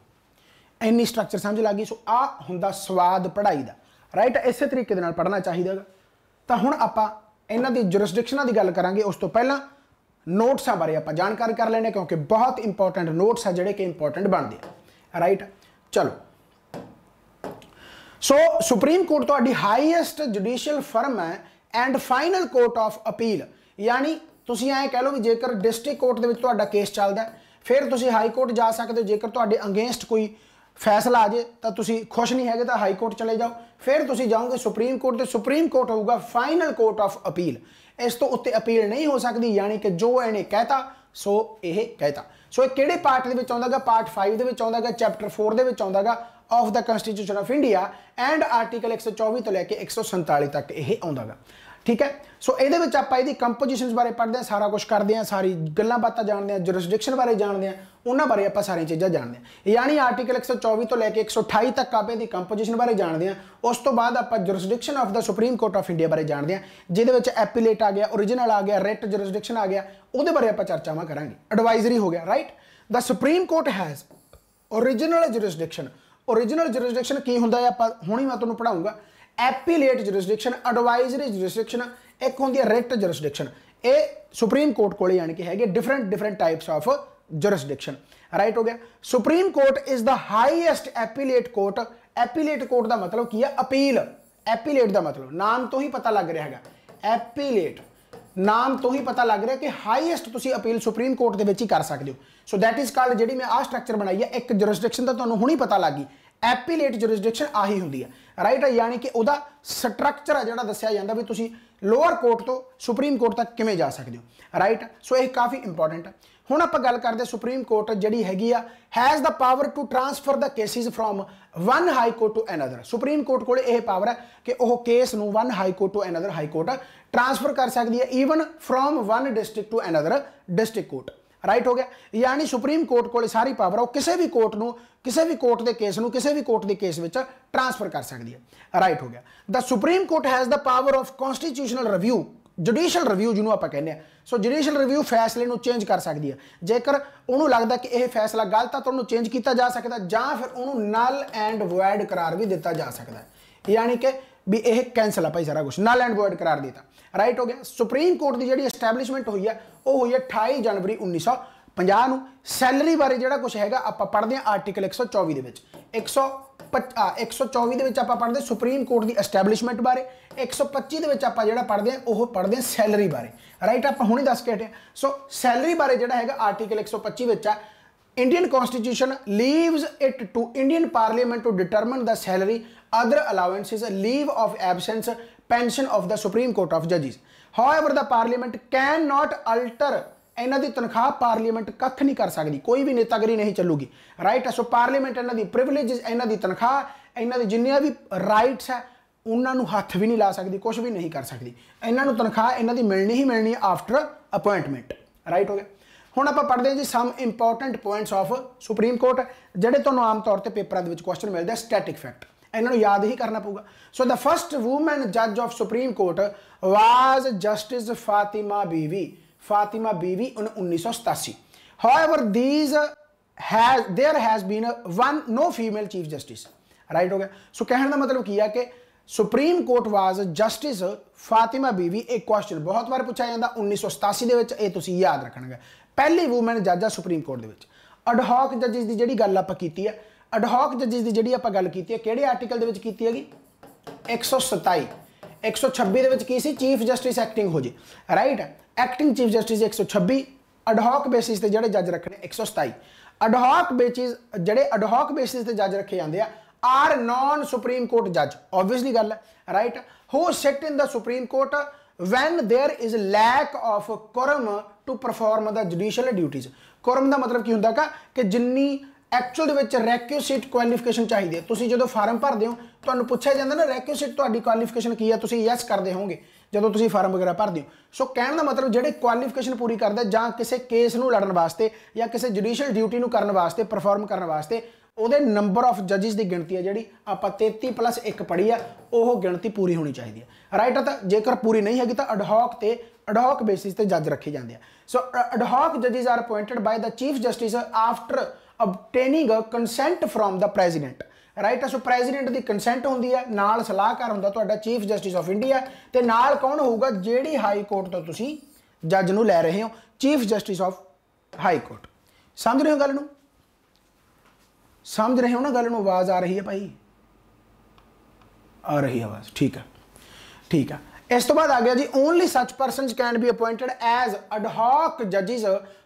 ਇੰਨੀ ਸਟਰਕਚਰ ਸਮਝ ਲੱਗੀ ਸੋ ਆ ਹੁੰਦਾ ਸਵਾਦ ਪੜਾਈ ਦਾ ਰਾਈਟ ਇਸੇ ਤਰੀਕੇ ਦੇ ਨਾਲ ਪੜ੍ਹਨਾ ਚਾਹੀਦਾ ਤਾਂ ਹੁਣ ਆਪਾਂ ਇਹਨਾਂ ਦੀ ਜੁਰਿਸਡਿਕਸ਼ਨਾਂ ਦੀ ਗੱਲ ਕਰਾਂਗੇ ਉਸ ਤੋਂ ਪਹਿਲਾਂ ਨੋਟਸਾਂ ਬਾਰੇ ਆਪਾਂ ਜਾਣਕਾਰੀ ਕਰ ਲੈਣੇ ਕਿਉਂਕਿ ਬਹੁਤ ਇੰਪੋਰਟੈਂਟ ਨੋਟਸ ਆ ਜਿਹੜੇ ਕਿ ਇੰਪੋਰਟੈਂਟ ਬਣਦੇ ਆ ਰਾਈਟ ਚਲੋ ਸੋ ਸੁਪਰੀਮ ਕੋਰਟ ਤੁਹਾਡੀ ਹਾਈਐਸਟ ਜੁਡੀਸ਼ੀਅਲ ਫਰਮ ਹੈ and final court of appeal ਯਾਨੀ ਤੁਸੀਂ ਐਂ ਕਹਿ ਲਓ ਵੀ ਜੇਕਰ ਡਿਸਟ੍ਰਿਕਟ ਕੋਰਟ ਦੇ ਵਿੱਚ ਤੁਹਾਡਾ ਕੇਸ ਚੱਲਦਾ ਫਿਰ ਤੁਸੀਂ ਹਾਈ ਕੋਰਟ ਜਾ ਸਕਦੇ ਹੋ ਜੇਕਰ ਤੁਹਾਡੇ ਅਗੇਂਸਟ ਕੋਈ ਫੈਸਲਾ ਆ ਜੇ ਤਾਂ ਤੁਸੀਂ ਖੁਸ਼ ਨਹੀਂ ਹੈਗੇ ਤਾਂ ਹਾਈ ਕੋਰਟ ਚਲੇ ਜਾਓ ਫਿਰ ਤੁਸੀਂ ਜਾਓਗੇ ਸੁਪਰੀਮ ਕੋਰਟ ਤੇ ਸੁਪਰੀਮ ਕੋਰਟ ਹੋਊਗਾ ਫਾਈਨਲ ਕੋਰਟ ਆਫ ਅਪੀਲ ਇਸ ਤੋਂ ਉੱਤੇ ਅਪੀਲ ਨਹੀਂ ਹੋ ਸਕਦੀ ਯਾਨੀ ਕਿ ਜੋ ਇਹਨੇ ਕਹਿਤਾ ਸੋ ਇਹ ਕਹਿਤਾ ਸੋ ਇਹ ਕਿਹੜੇ ਪਾਰਟ ਦੇ ਵਿੱਚ ਆਉਂਦਾਗਾ ਪਾਰਟ 5 ਦੇ ਵਿੱਚ ਆਉਂਦਾਗਾ ਚੈਪਟਰ 4 ਦੇ ਵਿੱਚ ਆਉਂਦਾਗਾ of the constitution of India and article 124 ਤੋਂ ਲੈ ਕੇ 147 ਤੱਕ ਇਹ ਆਉਂਦਾਗਾ ਠੀਕ ਹੈ ਸੋ ਇਹਦੇ ਵਿੱਚ ਆਪਾਂ ਇਹਦੀ ਕੰਪੋਜੀਸ਼ਨਸ ਬਾਰੇ ਪੜ੍ਹਦੇ ਆ ਸਾਰਾ ਕੁਝ ਕਰਦੇ ਆ ਸਾਰੀ ਗੱਲਾਂ ਬਾਤਾਂ ਜਾਣਦੇ ਆ ਜੁਰਿਸਡਿਕਸ਼ਨ ਬਾਰੇ ਜਾਣਦੇ ਆ ਉਹਨਾਂ ਬਾਰੇ ਆਪਾਂ ਸਾਰੀਆਂ ਚੀਜ਼ਾਂ ਜਾਣਦੇ ਆ ਯਾਨੀ ਆਰਟੀਕਲ 124 ਤੋਂ ਲੈ ਕੇ 128 ਤੱਕ ਆਪੇ ਦੀ ਕੰਪੋਜੀਸ਼ਨ ਬਾਰੇ ਜਾਣਦੇ ਆ ਉਸ ਤੋਂ ਬਾਅਦ ਆਪਾਂ jurisdiction of the supreme court of India ਬਾਰੇ ਜਾਣਦੇ ਆ ਜਿਹਦੇ ਵਿੱਚ ਐਪੀਲੇਟ ਆ ਗਿਆ origignal ਆ ਗਿਆ ਰਿਟ ਜੁਰਿਸਡਿਕਸ਼ਨ ਆ ਗਿਆ ਉਹਦੇ ਬਾਰੇ ਆਪਾਂ ਚਰਚਾਵਾਂ ਕਰਾਂਗੇ ਐਡਵਾਈਜ਼ਰੀ ਹੋ ਗਿਆ right the supreme court has origignal jurisdiction origignal jurisdiction ਕੀ ਹੁੰਦਾ ਹੈ ਆਪਾਂ ਹੁਣੇ ਮੈਂ ਤੁਹਾਨੂੰ ਪੜਾਉਂਗਾ ਐਪੀਲੇਟ ਜੁਰਿਸਡਿਕਸ਼ਨ ਐਡਵਾਈਜ਼ਰੀ ਜੁਰਿਸਡਿਕਸ਼ਨ ਇੱਕ ਹੁੰਦੀ ਹੈ ਰਿਟ ਜੁਰਿਸਡਿਕਸ਼ਨ ਇਹ ਸੁਪਰੀਮ ਕੋਰਟ ਕੋਲੇ ਯਾਨੀ ਕਿ ਹੈਗੇ different different types of jurisdiction right ਹੋ ਗਿਆ supreme court is the highest appellate court appellate court ਦਾ ਮਤਲਬ ਕੀ ਹੈ ਅਪੀਲ ਐਪੀਲੇਟ ਦਾ ਮਤਲਬ ਨਾਮ ਤੋਂ ਹੀ ਪਤਾ ਲੱਗ ਰਿਹਾ ਹੈਗਾ ਐਪੀਲੇਟ ਨਾਮ ਤੋਂ ਹੀ ਪਤਾ ਲੱਗ ਰਿਹਾ ਕਿ ਹਾਈਐਸਟ ਤੁਸੀਂ ਅਪੀਲ ਸੁਪਰੀਮ ਕੋਰਟ ਦੇ ਵਿੱਚ ਹੀ ਕਰ ਸਕਦੇ ਹੋ ਸੋ ਥੈਟ ਇਜ਼ ਕਾਲਡ ਜਿਹੜੀ ਮੈਂ ਆ ਸਟਰਕਚਰ ਬਣਾਈ ਹੈ ਇੱਕ ਜੁਰਿਸਡਿਕਸ਼ਨ ਦਾ ਤੁਹਾਨੂੰ ਹੁਣੀ ਪਤਾ ਲੱਗੀ ਐਪੀਲੇਟ ਜੁਰਿਸਡਿਕਸ਼ਨ ਆਹੀ ਹੁੰਦੀ ਹੈ ਰਾਈਟ ਹੈ ਯਾਨੀ ਕਿ ਉਹਦਾ ਸਟਰਕਚਰ ਹੈ ਜਿਹੜਾ ਦੱਸਿਆ ਜਾਂਦਾ ਵੀ ਤੁਸੀਂ ਲੋਅਰ ਕੋਰਟ ਤੋਂ ਸੁਪਰੀਮ ਕੋਰਟ ਤੱਕ ਕਿਵੇਂ ਜਾ ਸਕਦੇ ਹੋ ਰਾਈਟ ਸੋ ਇਹ ਕਾਫੀ ਇੰਪੋਰਟੈਂਟ ਹੈ ਹੁਣ ਆਪਾਂ ਗੱਲ ਕਰਦੇ ਸੁਪਰੀਮ ਕੋਰਟ ਜਿਹੜੀ ਹੈਗੀ ਆ has the power to transfer the cases from one high court to another supreme court ਕੋਲ ਇਹ ਪਾਵਰ ਹੈ ਕਿ ਉਹ ਕੇਸ ਨੂੰ one high court to another high court transfer ਕਰ ਸਕਦੀ ਹੈ even from one district to another district court right ਹੋ ਗਿਆ ਯਾਨੀ ਸੁਪਰੀਮ ਕੋਰਟ ਕੋਲੇ ਸਾਰੀ ਪਾਵਰ ਉਹ ਕਿਸੇ ਵੀ ਕੋਰਟ ਨੂੰ ਕਿਸੇ ਵੀ ਕੋਰਟ ਦੇ ਕੇਸ ਨੂੰ ਕਿਸੇ ਵੀ ਕੋਰਟ ਦੇ ਕੇਸ ਵਿੱਚ ਟ੍ਰਾਂਸਫਰ ਕਰ ਸਕਦੀ ਹੈ ਰਾਈਟ ਹੋ ਗਿਆ the supreme court has the power of constitutional review judicial review ਜਿਹਨੂੰ ਆਪਾਂ ਕਹਿੰਦੇ ਆ ਸੋ ਜੁਡੀਸ਼ੀਅਲ ਰਿਵਿਊ ਫੈਸਲੇ ਨੂੰ ਚੇਂਜ ਕਰ ਸਕਦੀ ਹੈ ਜੇਕਰ ਉਹਨੂੰ ਲੱਗਦਾ ਕਿ ਇਹ ਫੈਸਲਾ ਗਲਤ ਆ ਤਾਂ ਉਹਨੂੰ ਚੇਂਜ ਕੀਤਾ ਜਾ ਸਕਦਾ ਜਾਂ ਫਿਰ ਉਹਨੂੰ ਨਲ ਐਂਡ ਵੈਡ ਕਰਾਰ ਵੀ ਦਿੱਤਾ ਜਾ ਸਕਦਾ ਯਾਨੀ ਕਿ ਵੀ ਇਹ ਕੈਨਸਲ ਆ ਭਾਈ ਸਾਰਾ ਕੁਝ ਨਾ ਲੈਂਡ ਵਰਡ ਕਰਾਰ ਦਿੱਤਾ ਰਾਈਟ ਹੋ ਗਿਆ ਸੁਪਰੀਮ ਕੋਰਟ ਦੀ ਜਿਹੜੀ ਐਸਟੈਬਲਿਸ਼ਮੈਂਟ ਹੋਈ ਹੈ ਉਹ ਹੋਈ ਹੈ 28 ਜਨਵਰੀ 1950 ਨੂੰ ਸੈਲਰੀ ਬਾਰੇ ਜਿਹੜਾ ਕੁਝ ਹੈਗਾ ਆਪਾਂ ਪੜ੍ਹਦੇ ਹਾਂ ਆਰਟੀਕਲ 124 ਦੇ ਵਿੱਚ 100 124 ਦੇ ਵਿੱਚ ਆਪਾਂ ਪੜ੍ਹਦੇ ਸੁਪਰੀਮ ਕੋਰਟ ਦੀ ਐਸਟੈਬਲਿਸ਼ਮੈਂਟ ਬਾਰੇ 125 ਦੇ ਵਿੱਚ ਆਪਾਂ ਜਿਹੜਾ ਪੜ੍ਹਦੇ ਆ ਉਹ ਪੜ੍ਹਦੇ ਆ ਸੈਲਰੀ ਬਾਰੇ ਰਾਈਟ ਆਪਾਂ ਹੁਣੇ ਦੱਸ ਕੇ ਹਟੇ ਸੋ ਸੈਲਰੀ ਬਾਰੇ ਜਿਹੜਾ ਹੈਗਾ ਆਰਟੀਕਲ 125 ਵਿੱਚ ਆ Indian constitution leaves it to Indian parliament to determine the salary other allowances, leave of absence, pension of the Supreme Court of Judges. However, the parliament cannot alter ਇਹਨਾਂ ਦੀ ਤਨਖਾਹ ਪਾਰਲੀਮੈਂਟ ਕੱਖ ਨਹੀਂ ਕਰ ਸਕਦੀ ਕੋਈ ਵੀ ਨੇਤਾਗਰੀ ਨਹੀਂ ਚੱਲੂਗੀ ਰਾਈਟ ਸੋ ਪਾਰਲੀਮੈਂਟ ਇਹਨਾਂ ਦੀ ਪ੍ਰਿਵਿਲੇਜਸ ਇਹਨਾਂ ਦੀ ਤਨਖਾਹ ਇਹਨਾਂ ਦੇ ਜਿੰਨੀਆਂ ਵੀ ਰਾਈਟਸ ਹੈ ਉਹਨਾਂ ਨੂੰ ਹੱਥ ਵੀ ਨਹੀਂ ਲਾ ਸਕਦੀ ਕੁਝ ਵੀ ਨਹੀਂ ਕਰ ਸਕਦੀ ਇਹਨਾਂ ਨੂੰ ਤਨਖਾਹ ਇਹਨਾਂ ਦੀ ਮਿਲਣੀ ਹੀ ਮਿਲਣੀ ਹੈ ਆਫਟਰ ਅਪਾਇੰਟਮੈਂਟ ਰਾਈਟ ਹੋ ਗਿਆ ਹੁਣ ਆਪਾਂ ਪੜਦੇ ਹਾਂ ਜੀ some important points of supreme court ਜਿਹੜੇ ਤੁਹਾਨੂੰ ਆਮ ਤੌਰ ਤੇ ਪੇਪਰਾਂ ਦੇ ਵਿੱਚ ਕੁਐਸਚਨ ਮਿਲਦੇ ਆ ਸਟੈਟਿਕ ਫੈਕਟ ਇਹਨਾਂ ਨੂੰ ਯਾਦ ਹੀ ਕਰਨਾ ਪਊਗਾ ਸੋ ਦਾ ਫਰਸਟ ਊਮਨ ਜੱਜ of supreme court was justice Fatima Beevi Fatima Beevi in 1987 however this has there has been one no female chief justice right ਹੋ ਗਿਆ ਸੋ ਕਹਿਣ ਦਾ ਮਤਲਬ ਕੀ ਆ ਕਿ supreme court was justice Fatima Beevi ਇੱਕ ਕੁਐਸਚਨ ਬਹੁਤ ਵਾਰ ਪੁੱਛਿਆ ਜਾਂਦਾ 1987 ਦੇ ਵਿੱਚ ਇਹ ਤੁਸੀਂ ਯਾਦ ਰੱਖਣਾ ਪਹਿਲੀ ਔਮਨ ਜੱਜਾ ਸੁਪਰੀਮ ਕੋਰਟ ਦੇ ਵਿੱਚ ਅਡਹਾਕ ਜੱਜਿਸ ਦੀ ਜਿਹੜੀ ਗੱਲ ਆਪਾਂ ਕੀਤੀ ਆ ਅਡਹਾਕ ਜੱਜਿਸ ਦੀ ਜਿਹੜੀ ਆਪਾਂ ਗੱਲ ਕੀਤੀ ਹੈ ਕਿਹੜੇ ਆਰਟੀਕਲ ਦੇ ਵਿੱਚ ਕੀਤੀ ਹੈਗੀ 127 126 ਦੇ ਵਿੱਚ ਕੀ ਸੀ ਚੀਫ ਜਸਟਿਸ ਐਕਟਿੰਗ ਹੋ ਜੇ right acting chief justice 126 ad hoc basis ਤੇ ਜਿਹੜੇ ਜੱਜ ਰੱਖਣੇ 127 ਅਡਹਾਕ ਬੇਸਿਸ ਜਿਹੜੇ ਅਡਹਾਕ ਬੇਸਿਸ ਤੇ ਜੱਜ ਰੱਖੇ ਜਾਂਦੇ ਆ ਆਰ ਨਾਨ ਸੁਪਰੀਮ ਕੋਰਟ ਜੱਜ ਆਬਵੀਅਸਲੀ ਗੱਲ ਹੈ right who sat in the supreme court when there is lack of quorum to perform the judicial duties quorum ਦਾ ਮਤਲਬ ਕੀ ਹੁੰਦਾ ਕਾ ਕਿ ਜਿੰਨੀ ਐਕਚੁਅਲ ਦੇ ਵਿੱਚ ਰੈਕਿਊਸਿਟ ਕੁਆਲੀਫਿਕੇਸ਼ਨ ਚਾਹੀਦੀ ਹੈ ਤੁਸੀਂ ਜਦੋਂ ਫਾਰਮ ਭਰਦੇ ਹੋ ਤੁਹਾਨੂੰ ਪੁੱਛਿਆ ਜਾਂਦਾ ਨਾ ਰੈਕਿਊਸਿਟ ਤੁਹਾਡੀ ਕੁਆਲੀਫਿਕੇਸ਼ਨ ਕੀ ਹੈ ਤੁਸੀਂ ਯੈਸ ਕਰਦੇ ਹੋਵੋਗੇ ਜਦੋਂ ਤੁਸੀਂ ਫਾਰਮ ਵਗੈਰਾ ਭਰਦੇ ਹੋ ਸੋ ਕਹਿਣ ਦਾ ਮਤਲਬ ਜਿਹੜੇ ਕੁਆਲੀਫਿਕੇਸ਼ਨ ਪੂਰੀ ਕਰਦਾ ਜਾਂ ਕਿਸੇ ਕੇਸ ਨੂੰ ਲੜਨ ਵਾਸਤੇ ਜਾਂ ਕਿਸੇ ਜੁਡੀਸ਼ੀਅਲ ਡਿਊਟੀ ਨੂੰ ਕਰਨ ਵਾਸਤੇ ਪਰਫਾਰਮ ਕਰਨ ਵਾਸਤੇ ਉਹਦੇ ਨੰਬਰ ਆਫ ਜੱਜਸ ਦੀ ਗਿਣਤੀ ਹੈ ਜਿਹੜੀ ਆਪਾਂ 33 ਪਲੱਸ 1 ਪੜੀ ਆ ਉਹ ਗਿਣਤੀ ਪੂਰੀ ਹੋਣੀ ਚਾਹੀਦੀ ਹੈ ਰਾਈਟ ਆ ਤਾਂ ਜੇਕਰ ਪੂਰੀ ਨਹੀਂ ਹੈਗੀ ਤਾਂ ਅਡਹੌਕ ਤੇ ਅਡਹੌਕ ਬੇਸਿਸ ਤੇ ਜੱਜ ਰੱਖੇ ਜਾਂਦੇ ਆ ਸੋ ਅਡਹੌਕ ਜੱਜਸ are appointed by the chief justice after obtaining a from the president right so president ਦੀ ਕੰਸੈਂਟ ਹੁੰਦੀ ਹੈ ਨਾਲ ਸਲਾਹਕਾਰ ਹੁੰਦਾ ਤੁਹਾਡਾ ਚੀਫ ਜਸਟਿਸ ਆਫ ਇੰਡੀਆ ਤੇ ਨਾਲ ਕੌਣ ਹੋਊਗਾ ਜਿਹੜੀ ਹਾਈ ਕੋਰਟ ਤੋਂ ਤੁਸੀਂ ਜੱਜ ਨੂੰ ਲੈ ਰਹੇ ਹੋ chief justice of high court ਸਮਝ ਰਹੇ ਹੋ ਗੱਲ ਨੂੰ ਸਮਝ ਰਹੇ ਹੋ ਨਾ ਗੱਲ ਨੂੰ ਆਵਾਜ਼ ਆ ਰਹੀ ਹੈ ਭਾਈ ਆ ਰਹੀ ਆਵਾਜ਼ ਠੀਕ ਹੈ ਠੀਕ ਹੈ ਇਸ ਤੋਂ ਬਾਅਦ ਆ ਗਿਆ ਜੀ ਓਨਲੀ ਸੱਚ persons can be appointed as add ਹਾਕ ਜੱਜਸ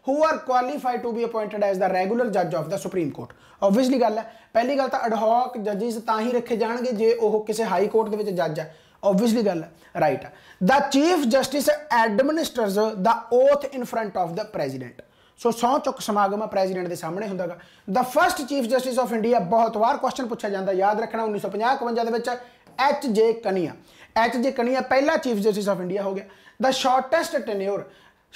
who are qualified to be appointed as the regular ਜੱਜ of the supreme court obviously ਗੱਲ ਹੈ ਪਹਿਲੀ ਗੱਲ ਤਾਂ ਐਡ ਹਾਕ ਜੱਜਸ ਤਾਂ ਹੀ ਰੱਖੇ ਜਾਣਗੇ ਜੇ ਉਹ ਕਿਸੇ ਹਾਈ ਕੋਰਟ ਦੇ ਵਿੱਚ ਜੱਜ ਹੈ ਆਬਵੀਅਸਲੀ ਗੱਲ ਹੈ right the chief justice administers the oath in front of the president so ਸੌ ਚੁੱਕ ਸਮਾਗਮ ਆ ਪ੍ਰੈਜ਼ੀਡੈਂਟ ਦੇ ਸਾਹਮਣੇ ਹੁੰਦਾਗਾ the first chief justice of India ਬਹੁਤ ਵਾਰ ਕੁਐਸਚਨ ਪੁੱਛਿਆ ਜਾਂਦਾ ਯਾਦ ਰੱਖਣਾ 1950 51 ਦੇ ਵਿੱਚ ਐਚ ਜੇ ਕਨੀਆ ਐਚ ਜੇ ਕਣੀਆ ਪਹਿਲਾ ਚੀਫ ਜਸਟਿਸ ਆਫ ਇੰਡੀਆ ਹੋ ਗਿਆ the shortest tenure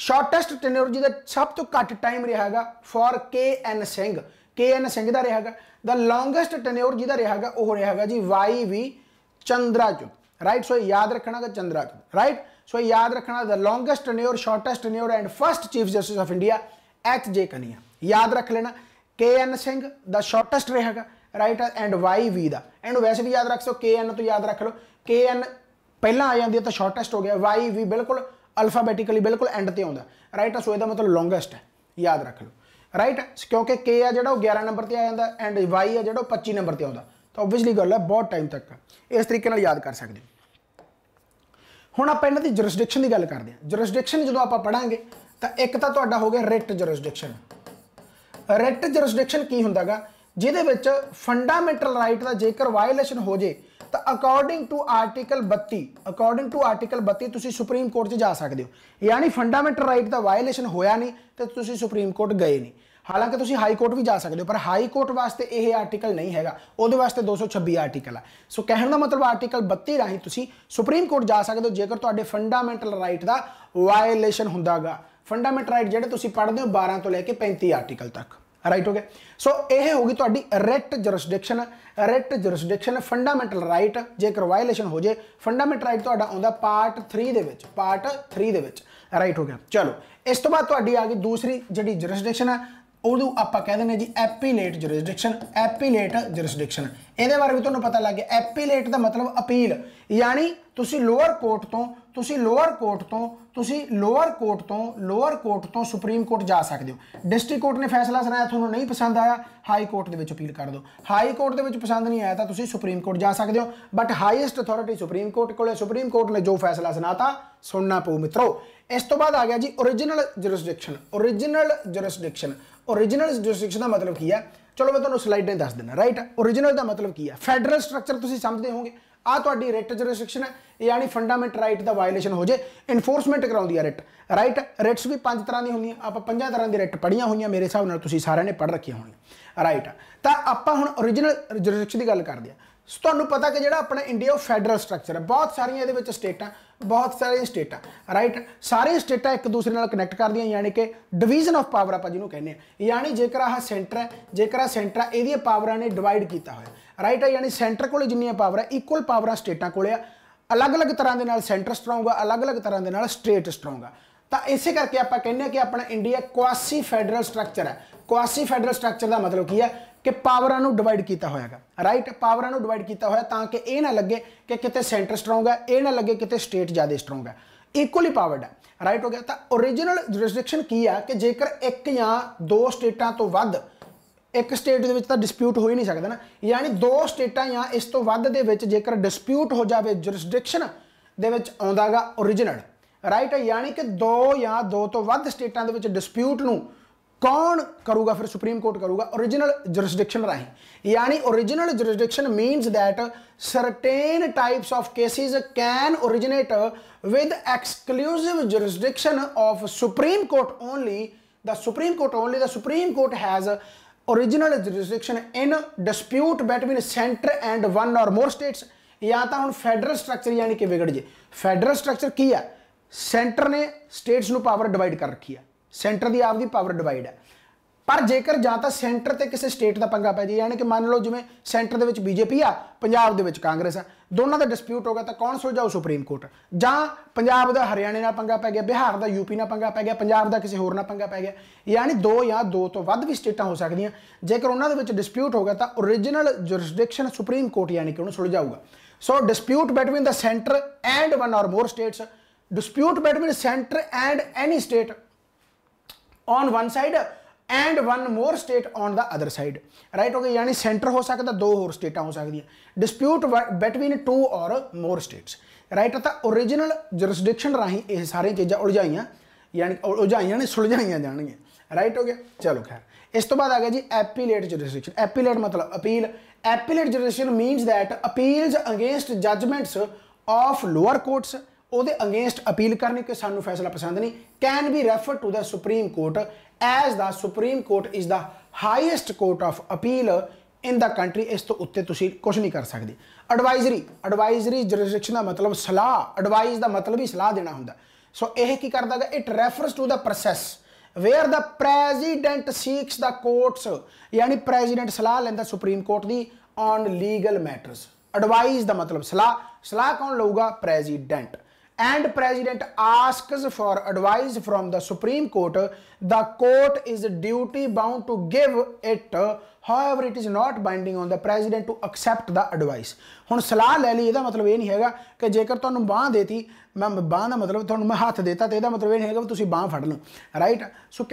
shortest tenure ਜਿਹਦਾ ਸਭ ਤੋਂ ਘੱਟ ਟਾਈਮ ਰਿਹਾ ਹੈਗਾ for K N Singh K N Singh ਦਾ ਰਿਹਾ ਹੈਗਾ ਦਾ ਲੌਂਗੇਸਟ ਟੈਨਿਓਰ ਜਿਹਦਾ ਰਿਹਾ ਹੈਗਾ ਉਹ ਰਿਹਾ ਹੈਗਾ ਜੀ ਵਾਈ ਵੀ ਚੰਦਰਾਜੂ ਰਾਈਟ ਸੋ ਯਾਦ ਰੱਖਣਾ ਦਾ ਚੰਦਰਾਜੂ ਰਾਈਟ ਸੋ ਯਾਦ ਰੱਖਣਾ the longest tenure shortest tenure and first chief justice of India H J Kania ਯਾਦ ਰੱਖ ਲੈਣਾ ਕੇ ਐਨ ਸਿੰਘ ਦਾ ਸ਼ਾਰਟੈਸਟ ਰਿਹਾ ਹੈਗਾ ਰਾਈਟ ਐਂਡ ਵਾਈ ਵੀ ਦਾ ਇਹਨੂੰ ਵੈਸੇ ਵੀ ਯਾਦ ਰੱਖ ਸੋ ਕੇ ਐਨ ਤੋਂ ਯਾਦ ਰੱਖ ਲਓ ਕੇ ਐਨ ਪਹਿਲਾਂ ਆ ਜਾਂਦੀ ਹੈ ਤਾਂ ਸ਼ਾਰਟੈਸਟ ਹੋ ਗਿਆ ਵਾਈ ਵੀ ਬਿਲਕੁਲ ਅਲਫਾਬੈਟਿਕਲੀ ਬਿਲਕੁਲ ਐਂਡ ਤੇ ਆਉਂਦਾ ਰਾਈਟ ਆ ਸੋ ਇਹਦਾ ਮਤਲਬ ਲੌਂਗੈਸਟ ਹੈ ਯਾਦ ਰੱਖ ਲਓ ਰਾਈਟ ਕਿਉਂਕਿ ਕੇ ਆ ਜਿਹੜਾ ਉਹ 11 ਨੰਬਰ ਤੇ ਆ ਜਾਂਦਾ ਐਂਡ ਵਾਈ ਆ ਜਿਹੜਾ ਉਹ 25 ਨੰਬਰ ਤੇ ਆਉਂਦਾ ਤਾਂ ਆਬਵੀਅਸਲੀ ਗੱਲ ਹੈ ਬਹੁਤ ਟਾਈਮ ਤੱਕ ਇਸ ਤਰੀਕੇ ਨਾਲ ਯਾਦ ਕਰ ਸਕਦੇ ਹੁਣ ਆਪਾਂ ਇਹਨਾਂ ਦੀ ਜੁਰਿਸਡਿਕਸ਼ਨ ਦੀ ਗੱਲ ਕਰਦੇ ਹਾਂ ਜੁਰਿਸਡਿਕਸ਼ਨ ਜਦੋਂ ਆਪਾਂ ਪੜਾਂਗੇ ਤਾਂ ਇੱਕ ਤਾਂ ਤੁਹਾਡਾ ਹੋ ਗਿਆ ਰਿਟ ਜੁਰਿਸਡਿਕਸ਼ਨ ਰਿਟ ਜੁਰਿਸਡਿਕਸ਼ਨ ਕੀ ਹੁੰਦਾਗਾ ਜਿਹਦੇ ਵਿੱਚ ਫੰਡਾਮੈਂਟਲ ਰਾਈਟ ਦਾ ਜੇਕਰ ਵਾਇਲੇਸ਼ਨ ਹੋ ਜੇ ਤਾਂ according to article 32 according to article 32 ਤੁਸੀਂ ਸੁਪਰੀਮ ਕੋਰਟ 'ਚ ਜਾ ਸਕਦੇ ਹੋ ਯਾਨੀ ਫੰਡਾਮੈਂਟਲ ਰਾਈਟ ਦਾ ਵਾਇਲੇਸ਼ਨ ਹੋਇਆ ਨਹੀਂ ਤੇ ਤੁਸੀਂ ਸੁਪਰੀਮ ਕੋਰਟ ਗਏ ਨਹੀਂ ਹਾਲਾਂਕਿ ਤੁਸੀਂ ਹਾਈ ਕੋਰਟ ਵੀ ਜਾ ਸਕਦੇ ਹੋ ਪਰ ਹਾਈ ਕੋਰਟ ਵਾਸਤੇ ਇਹ ਆਰਟੀਕਲ ਨਹੀਂ ਹੈਗਾ ਉਹਦੇ ਵਾਸਤੇ 226 ਆਰਟੀਕਲ ਹੈ ਸੋ ਕਹਿਣ ਦਾ ਮਤਲਬ ਆਰਟੀਕਲ 32 ਰਾਹੀਂ ਤੁਸੀਂ ਸੁਪਰੀਮ ਕੋਰਟ ਜਾ ਸਕਦੇ ਹੋ ਜੇਕਰ ਤੁਹਾਡੇ ਫੰਡਾਮੈਂਟਲ ਰਾਈਟ ਦਾ ਵਾਇਲੇਸ਼ਨ ਹੁੰਦਾਗਾ ਫੰਡਾਮੈਂਟਲ ਰਾਈਟ ਜਿਹੜੇ ਤੁਸੀਂ ਪੜ੍ਹਦੇ ਹੋ 12 ਤੋਂ ਲੈ ਕੇ 35 ਆਰਟੀਕਲ ਤੱਕ ਰਾਈਟ ਹੋ ਗਿਆ ਸੋ ਇਹ ਗਈ ਤੁਹਾਡੀ writ jurisdiction writ jurisdiction fundamental right ਜੇਕਰ ਵਾਇਲੇਸ਼ਨ ਹੋ ਜੇ ਫੰਡਾਮੈਂਟਲ ਰਾਈਟ ਤੁਹਾਡਾ ਆਉਂਦਾ ਪਾਰਟ 3 ਦੇ ਵਿੱਚ ਪਾਰਟ 3 ਦੇ ਵਿੱਚ ਰਾਈਟ ਹੋ ਗਿਆ ਚਲੋ ਇਸ ਤੋਂ ਬਾਅਦ ਤੁਹਾਡੀ ਆ ਗਈ ਦੂਸਰੀ ਜਿਹੜੀ ਜੁਰਿਸਡਿਕਸ਼ਨ ਹੈ ਉਹਨੂੰ ਆਪਾਂ ਕਹਿ ਦਿੰਦੇ ਜੀ ਐਪੀਲੇਟ ਜੁਰਿਸਡਿਕਸ਼ਨ ਐਪੀਲੇਟ ਜੁਰਿਸਡਿਕਸ਼ਨ ਇਹਦੇ ਬਾਰੇ ਵੀ ਤੁਹਾਨੂੰ ਪਤਾ ਲੱਗ ਗਿਆ ਐਪੀਲੇਟ ਦਾ ਮਤਲਬ ਅਪੀਲ ਯਾਨੀ ਤੁਸੀਂ ਲੋਅਰ ਕੋਰਟ ਤੋਂ ਤੁਸੀਂ ਲੋਅਰ ਕੋਰਟ ਤੋਂ ਤੁਸੀਂ ਲੋਅਰ ਕੋਰਟ ਤੋਂ ਲੋਅਰ ਕੋਰਟ ਤੋਂ ਸੁਪਰੀਮ ਕੋਰਟ ਜਾ ਸਕਦੇ ਹੋ ਡਿਸਟ੍ਰਿਕਟ ਕੋਰਟ ਨੇ ਫੈਸਲਾ ਸੁਣਾਇਆ ਤੁਹਾਨੂੰ ਨਹੀਂ ਪਸੰਦ ਆਇਆ ਹਾਈ ਕੋਰਟ ਦੇ ਵਿੱਚ ਅਪੀਲ ਕਰ ਦਿਓ ਹਾਈ ਕੋਰਟ ਦੇ ਵਿੱਚ ਪਸੰਦ ਨਹੀਂ ਆਇਆ ਤਾਂ ਤੁਸੀਂ ਸੁਪਰੀਮ ਕੋਰਟ ਜਾ ਸਕਦੇ ਹੋ but highest authority supreme court ਕੋਲੇ ਸੁਪਰੀਮ ਕੋਰਟ ਨੇ ਜੋ ਫੈਸਲਾ ਸੁਣਾਤਾ ਸੁਣਨਾ ਪਊ ਮਿੱਤਰੋ ਇਸ ਤੋਂ ਬਾਅਦ ਆ ਗਿਆ ਜੀ origignal jurisdiction origignal jurisdiction origignal jurisdiction ਦਾ ਮਤਲਬ ਕੀ ਹੈ ਚਲੋ ਮੈਂ ਤੁਹਾਨੂੰ ਸਲਾਈਡ 'ਤੇ ਦੱਸ ਦਿੰਦਾ ਰਾਈਟ origignal ਦਾ ਮਤਲਬ ਕੀ ਹੈ ਫੈਡਰਲ ਸਟਰਕਚਰ ਤੁਸੀਂ ਸਮਝਦੇ ਹੋਵੋਗੇ ਆ ਤੁਹਾਡੀ ਰਿਟ ਜੁਰਿਸਡਿਕਸ਼ਨ ਹੈ ਯਾਨੀ ਫੰਡਾਮੈਂਟ ਰਾਈਟ ਦਾ ਵਾਇਲੇਸ਼ਨ ਹੋ ਜੇ ਇਨਫੋਰਸਮੈਂਟ ਕਰਾਉਂਦੀ ਆ ਰਿਟ ਰਾਈਟ ਰਿਟਸ ਵੀ ਪੰਜ ਤਰ੍ਹਾਂ ਦੀ ਹੁੰਦੀਆਂ ਆਪਾਂ ਪੰਜਾਂ ਤਰ੍ਹਾਂ ਦੀ ਰਿਟ ਪੜੀਆਂ ਹੋਈਆਂ ਮੇਰੇ ਹਿਸਾਬ ਨਾਲ ਤੁਸੀਂ ਸਾਰਿਆਂ ਨੇ ਪੜ ਰੱਖੀਆਂ ਹੋਣੀਆਂ ਰਾਈਟ ਤਾਂ ਆਪਾਂ ਹੁਣ origignal ਜੁਰਿਸਡਿਕਸ਼ਨ ਦੀ ਗੱਲ ਕਰਦੇ ਆ ਸੋ ਤੁਹਾਨੂੰ ਪਤਾ ਕਿ ਜਿਹੜਾ ਆਪਣਾ ਇੰਡੀਆ ਉਹ ਫੈਡਰਲ ਸਟਰਕਚਰ ਹੈ ਬਹੁਤ ਸਾਰੀਆਂ ਇਹਦੇ ਵਿੱਚ ਸਟੇਟਾਂ ਬਹੁਤ ਸਾਰੀਆਂ ਸਟੇਟਾਂ ਰਾਈਟ ਸਾਰੇ ਸਟੇਟਾਂ ਇੱਕ ਦੂਸਰੇ ਨਾਲ ਕਨੈਕਟ ਕਰਦੀਆਂ ਯਾਨੀ ਕਿ ਡਿਵੀਜ਼ਨ ਆਫ ਪਾਵਰ ਆਪਾਂ ਜਿਹਨੂੰ ਕਹਿੰਦੇ ਆ ਯਾਨੀ ਜੇਕਰ ਆਹ ਸੈਂਟਰ ਹੈ ਜੇਕਰ ਆਹ ਸੈਂਟਰ ਹੈ ਇਹਦੀਆਂ ਪਾਵਰਾਂ ਨੇ ਡਿਵਾਈਡ ਕੀਤਾ ਹੋਇਆ ਰਾਈਟ ਹੈ ਯਾਨੀ ਸੈਂਟਰ ਕੋਲੇ ਜਿੰਨੀਆਂ ਪਾਵਰ ਹੈ ਇਕੁਅਲ ਪਾਵਰਾਂ ਸਟੇਟਾਂ ਕੋਲੇ ਆ ਅਲੱਗ-ਅਲੱਗ ਤਰ੍ਹਾਂ ਦੇ ਨਾਲ ਸੈਂਟਰ ਸਟਰੋਂਗ ਆ ਅਲੱਗ-ਅਲੱਗ ਤਰ੍ਹਾਂ ਦੇ ਨਾਲ ਸਟੇਟ ਸਟਰੋਂਗ ਆ ਤਾਂ ਇਸੇ ਕਰਕੇ ਆਪਾਂ ਕਹਿੰਦੇ ਆ ਕਿ ਆਪਣਾ ਇੰਡੀਆ ਕੁਆਸੀ ਫੈਡਰਲ ਸਟਰਕਚਰ ਹੈ ਕੁਆਸੀ ਫੈਡਰਲ ਸਟਰਕਚਰ ਦਾ ਮਤਲਬ ਕੀ ਹੈ ਕਿ ਪਾਵਰਾਂ ਨੂੰ ਡਿਵਾਈਡ ਕੀਤਾ ਹੋਇਆਗਾ ਰਾਈਟ ਪਾਵਰਾਂ ਨੂੰ ਡਿਵਾਈਡ ਕੀਤਾ ਹੋਇਆ ਤਾਂ ਕਿ ਇਹ ਨਾ ਲੱਗੇ ਕਿ ਕਿਤੇ ਸੈਂਟਰ ਸਟਰੋਂਗ ਹੈ ਇਹ ਨਾ ਲੱਗੇ ਕਿਤੇ ਸਟੇਟ ਜ਼ਿਆਦਾ ਸਟਰੋਂਗ ਹੈ ਇਕੁਅਲੀ ਪਾਵਰਡ ਹੈ ਰਾਈਟ ਹੋ ਗਿਆ ਤਾਂ origignal jurisdiction ਕੀ ਆ ਕਿ ਜੇਕਰ ਇੱਕ ਜਾਂ ਦੋ ਸਟੇਟਾਂ ਤੋਂ ਵੱਧ ਇੱਕ ਸਟੇਟ ਦੇ ਵਿੱਚ ਤਾਂ ਡਿਸਪਿਊਟ ਹੋ ਹੀ ਨਹੀਂ ਸਕਦਾ ਨਾ ਯਾਨੀ ਦੋ ਸਟੇਟਾਂ ਜਾਂ ਇਸ ਤੋਂ ਵੱਧ ਦੇ ਵਿੱਚ ਜੇਕਰ ਡਿਸਪਿਊਟ ਹੋ ਜਾਵੇ jurisdiction ਦੇ ਵਿੱਚ ਆਉਂਦਾਗਾ origignal ਰਾਈਟ ਹੈ ਯਾਨੀ ਕਿ ਦੋ ਜਾਂ ਦੋ ਤੋਂ ਵੱਧ ਸਟੇਟਾਂ ਦੇ ਵਿੱਚ ਡਿਸਪਿਊਟ ਨੂੰ कौन करूगा फिर सुप्रीम कोर्ट करूगा ओरिजिनल जुरिस्डिक्शन राही यानी original jurisdiction means that certain types of cases can originate with exclusive jurisdiction of supreme court only the supreme court only the supreme court has original jurisdiction in dispute between centre and one or more states या तो हम federal structure यानी कि बिगड़ जाए federal structure की है centre ने स्टेट्स पावर डिवाइड कर रखी है ਸੈਂਟਰ ਦੀ ਆਪਦੀ ਪਾਵਰ ਡਿਵਾਈਡ ਹੈ ਪਰ ਜੇਕਰ ਜਾਂ ਤਾਂ ਸੈਂਟਰ ਤੇ ਕਿਸੇ ਸਟੇਟ ਦਾ ਪੰਗਾ ਪੈ ਜੇ ਯਾਨੀ ਕਿ ਮੰਨ ਲਓ ਜਿਵੇਂ ਸੈਂਟਰ ਦੇ ਵਿੱਚ ਬੀਜੇਪੀ ਆ ਪੰਜਾਬ ਦੇ ਵਿੱਚ ਕਾਂਗਰਸ ਆ ਦੋਨਾਂ ਦਾ ਡਿਸਪਿਊਟ ਹੋ ਗਿਆ ਤਾਂ ਕੌਣ ਸੁਲਝਾਉ ਸੁਪਰੀਮ ਕੋਰਟ ਜਾਂ ਪੰਜਾਬ ਦਾ ਹਰਿਆਣੇ ਨਾਲ ਪੰਗਾ ਪੈ ਗਿਆ ਬਿਹਾਰ ਦਾ ਯੂਪੀ ਨਾਲ ਪੰਗਾ ਪੈ ਗਿਆ ਪੰਜਾਬ ਦਾ ਕਿਸੇ ਹੋਰ ਨਾਲ ਪੰਗਾ ਪੈ ਗਿਆ ਯਾਨੀ ਦੋ ਜਾਂ ਦੋ ਤੋਂ ਵੱਧ ਵੀ ਸਟੇਟਾਂ ਹੋ ਸਕਦੀਆਂ ਜੇਕਰ ਉਹਨਾਂ ਦੇ ਵਿੱਚ ਡਿਸਪਿਊਟ ਹੋ ਗਿਆ ਤਾਂ origignal jurisdiction ਸੁਪਰੀਮ ਕੋਰਟ ਯਾਨੀ ਕਿ ਉਹਨੂੰ ਸੁਲਝਾਊਗਾ so dispute between the centre and one or more states dispute between centre and any state on one side and one more state on the other side right ਹੋ ਗਿਆ ਯਾਨੀ centre ਹੋ ਸਕਦਾ ਦੋ ਹੋਰ ਸਟੇਟਾਂ ਹੋ ਸਕਦੀਆਂ dispute between two or more states right ਤਾਂ origignal jurisdiction ਰਾਹੀਂ ਇਹ ਸਾਰੀਆਂ ਚੀਜ਼ਾਂ ਉਲਝਾਈਆਂ ਯਾਨੀ ਉਲਝਾਈਆਂ ਨੇ ਸੁਲਝਾਈਆਂ ਜਾਣਗੀਆਂ ਰਾਈਟ ਹੋ ਗਿਆ ਚਲੋ ਖੈਰ ਇਸ ਤੋਂ ਬਾਅਦ ਆ ਗਿਆ ਜੀ ਐਪੀਲੇਟ ਜੁਰਿਸਡਿਕਸ਼ਨ ਐਪੀਲੇਟ ਮਤਲਬ appeal appellate jurisdiction means that appeals against judgments of lower courts ਉਹਦੇ ਅਗੇਂਸਟ ਅਪੀਲ ਕਰਨੀ ਕਿ ਸਾਨੂੰ ਫੈਸਲਾ ਪਸੰਦ ਨਹੀਂ can be refer to the supreme court as the supreme court is the highest court of appeal in the country ਇਸ ਤੋਂ ਉੱਤੇ ਤੁਸੀਂ ਕੁਝ ਨਹੀਂ ਕਰ ਸਕਦੇ ਐਡਵਾਈਜ਼ਰੀ ਐਡਵਾਈਜ਼ਰੀ ਜੁਰਿਸਡਿਕਸ਼ਨ ਦਾ ਮਤਲਬ ਸਲਾਹ ਐਡਵਾਈਸ ਦਾ ਮਤਲਬ ਹੀ ਸਲਾਹ ਦੇਣਾ ਹੁੰਦਾ ਸੋ ਇਹ ਕੀ ਕਰਦਾਗਾ it refers to the process where the president seeks the courts ਯਾਨੀ ਪ੍ਰੈਜ਼ੀਡੈਂਟ ਸਲਾਹ ਲੈਂਦਾ ਸੁਪਰੀਮ ਕੋਰਟ ਦੀ ਔਨ ਲੀਗਲ ਮੈਟਰਸ ਐਡਵਾਈਸ ਦਾ ਮਤਲਬ ਸਲਾਹ ਸਲਾਹ ਕੌਣ ਲਊਗਾ president and president asks for advice from the Supreme Court, the court is duty bound to give it. However, it is not binding on the president to accept the advice. ਹੁਣ ਸਲਾਹ ਲੈ ਲਈ ਇਹਦਾ ਮਤਲਬ ਇਹ ਨਹੀਂ ਹੈਗਾ ਕਿ ਜੇਕਰ ਤੁਹਾਨੂੰ ਬਾਹ ਦੇਤੀ ਮੈਂ ਬਾਹ ਦਾ ਮਤਲਬ ਤੁਹਾਨੂੰ ਮੈਂ ਹੱਥ ਦੇਤਾ ਤੇ ਇਹਦਾ ਮਤਲਬ ਇਹ ਨਹੀਂ ਹੈਗਾ ਵੀ ਤੁਸੀਂ ਬਾਹ ਫੜ ਲਓ ਰਾਈਟ ਸੋ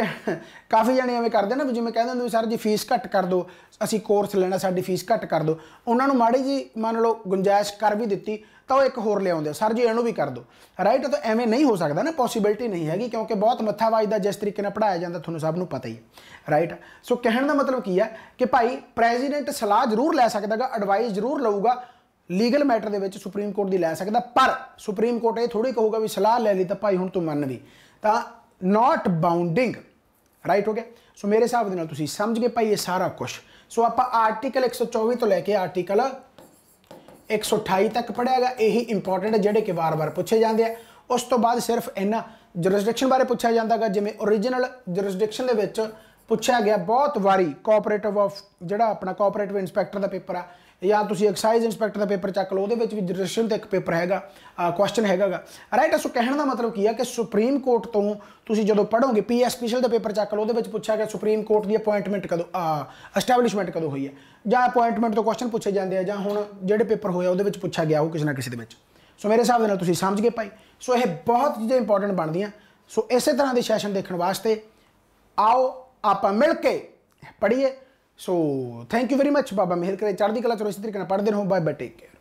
ਕਾਫੀ ਜਣੇ ਐਵੇਂ ਕਰਦੇ ਨਾ ਵੀ ਜਿਵੇਂ ਕਹਿੰਦੇ ਹੁੰਦੇ ਸਰ ਜੀ ਫੀਸ ਘੱਟ ਕਰ ਦਿਓ ਅਸੀਂ ਕੋਰਸ ਲੈਣਾ ਸਾਡੀ ਫੀਸ ਘੱਟ ਕਰ ਦਿਓ ਉਹਨਾਂ ਨੂੰ ਮਾੜੀ ਜੀ ਮੰਨ ਲਓ ਗੁੰਜਾਇਸ਼ ਕਰ ਵੀ ਦਿੱਤੀ ਤਾਂ ਉਹ ਇੱਕ ਹੋਰ ਲਿਆਉਂਦੇ ਹੋ ਸਰ ਜੀ ਇਹਨੂੰ ਵੀ ਕਰ ਦਿਓ ਰਾਈਟ ਤਾਂ ਐਵੇਂ ਨਹੀਂ ਹੋ ਸਕਦਾ ਨਾ ਪੋਸਿਬਿਲਟੀ ਨਹੀਂ ਹੈਗੀ ਕਿਉਂਕਿ ਬਹੁਤ ਮੱਥਾ ਵਾਜਦਾ ਜਿਸ ਤਰੀਕੇ ਨਾਲ ਪੜਾਇਆ ਜਾਂਦਾ ਤੁਹਾਨੂੰ ਸਭ ਨੂੰ ਪਤਾ ਹੀ ਹੈ ਰਾਈਟ ਸੋ ਕਹਿਣ ਦਾ ਮਤਲਬ ਕੀ ਹੈ ਕਿ ਭਾਈ ਪ੍ਰੈਜ਼ੀਡੈਂਟ ਸਲਾਹ ਜ਼ਰੂਰ ਲੈ ਸਕਦਾਗਾ ਐਡਵਾਈਸ ਜ਼ਰੂਰ ਲਊਗਾ ਲੀਗਲ ਮੈਟਰ ਦੇ ਵਿੱਚ ਸੁਪਰੀਮ ਕੋਰਟ ਦੀ ਲੈ ਸਕਦਾ ਪਰ ਸੁਪਰੀਮ ਕੋਰਟ ਇਹ ਥੋੜੀ ਕਹੂਗਾ ਵੀ ਸਲਾਹ ਲੈ ਲਈ ਤਾਂ ਭਾਈ ਹੁਣ ਤੂੰ ਮੰਨ ਵੀ ਤਾਂ ਨਾਟ ਬਾਉਂਡਿੰਗ ਰਾਈਟ ਹੋ ਗਿਆ ਸੋ ਮੇਰੇ ਹਿਸਾਬ ਦੇ ਨਾਲ ਤੁਸੀਂ ਸਮਝ ਗਏ ਭਾਈ ਇਹ ਸਾਰਾ ਕੁਝ ਸੋ ਆਪਾਂ ਆਰਟੀਕਲ 124 ਤੋਂ ਲੈ ਕੇ ਆਰਟੀਕਲ 128 ਤੱਕ ਪੜਿਆਗਾ ਇਹੀ ਇੰਪੋਰਟੈਂਟ ਜਿਹੜੇ ਕਿ ਵਾਰ-ਵਾਰ ਪੁੱਛੇ ਜਾਂਦੇ ਆ ਉਸ ਤੋਂ ਬਾਅਦ ਸਿਰਫ ਇਹਨਾਂ ਜੁਰਿਸਡਿਕਸ਼ਨ ਬਾਰੇ ਪੁੱਛਿਆ ਜਾਂਦਾਗਾ ਜਿਵੇਂ origignal ਜੁਰਿਸਡਿਕਸ਼ਨ ਦੇ ਵਿੱਚ ਪੁੱਛਿਆ ਗਿਆ ਬਹੁਤ ਵਾਰੀ ਕੋਆਪਰੇਟਿਵ ਆਫ ਜਿਹੜਾ ਆਪਣਾ ਕੋਆਪਰੇਟਿਵ ਇਨਸਪੈਕਟਰ ਦਾ ਪੇਪਰ ਆ ਜਾਂ ਤੁਸੀਂ ਐਕਸਾਈਜ਼ ਇੰਸਪੈਕਟਰ ਦਾ ਪੇਪਰ ਚੱਕ ਲਓ ਉਹਦੇ ਵਿੱਚ ਵੀ ਜੁਡੀਸ਼ੀਅਲ ਤੇ ਇੱਕ ਪੇਪਰ ਹੈਗਾ ਕੁਐਸਚਨ ਹੈਗਾਗਾ ਰਾਈਟ ਸੋ ਕਹਿਣ ਦਾ ਮਤਲਬ ਕੀ ਹੈ ਕਿ ਸੁਪਰੀਮ ਕੋਰਟ ਤੋਂ ਤੁਸੀਂ ਜਦੋਂ ਪੜ੍ਹੋਗੇ ਪੀਐਸ ਸਪੈਸ਼ਲ ਦਾ ਪੇਪਰ ਚੱਕ ਲਓ ਉਹਦੇ ਵਿੱਚ ਪੁੱਛਿਆ ਗਿਆ ਸੁਪਰੀਮ ਕੋਰਟ ਦੀ ਅਪਾਇੰਟਮੈਂਟ ਕਦੋਂ ਆ ਐਸਟੈਬਲਿਸ਼ਮੈਂਟ ਕਦੋਂ ਹੋਈ ਹੈ ਜਾਂ ਅਪਾਇੰਟਮੈਂਟ ਤੋਂ ਕੁਐਸਚਨ ਪੁੱਛੇ ਜਾਂਦੇ ਆ ਜਾਂ ਹੁਣ ਜਿਹੜੇ ਪੇਪਰ ਹੋਇਆ ਉਹਦੇ ਵਿੱਚ ਪੁੱਛਿਆ ਗਿਆ ਉਹ ਕਿਸੇ ਨਾ ਕਿਸੇ ਦੇ ਵਿੱਚ ਸੋ ਮੇਰੇ ਹਿਸਾਬ ਦੇ ਨਾਲ ਤੁਸੀਂ ਸਮਝ ਗਏ ਭਾਈ ਸੋ ਇਹ ਬਹੁਤ ਚੀਜ਼ਾਂ ਇੰਪੋਰਟੈਂਟ ਬਣਦੀਆਂ ਸੋ ਇਸੇ ਤਰ੍ਹਾਂ ਦੇ ਸੈਸ਼ਨ ਦੇਖਣ ਵਾਸਤੇ ਆਓ ਆਪਾਂ ਮਿਲ ਕੇ ਪੜ੍ਹੀਏ so thank you very much ਬਾਬਾ ਮਿਹਰ ਕਰੇ ਚੜ੍ਹਦੀ ਕਲਾ ਚ ਇਸੇ ਤਰੀਕੇ ਨਾਲ ਪੜ੍ਹਦੇ ਰਹੋ ਬਾਏ ਬਾਏ ਟੇਕ ਕੇਅਰ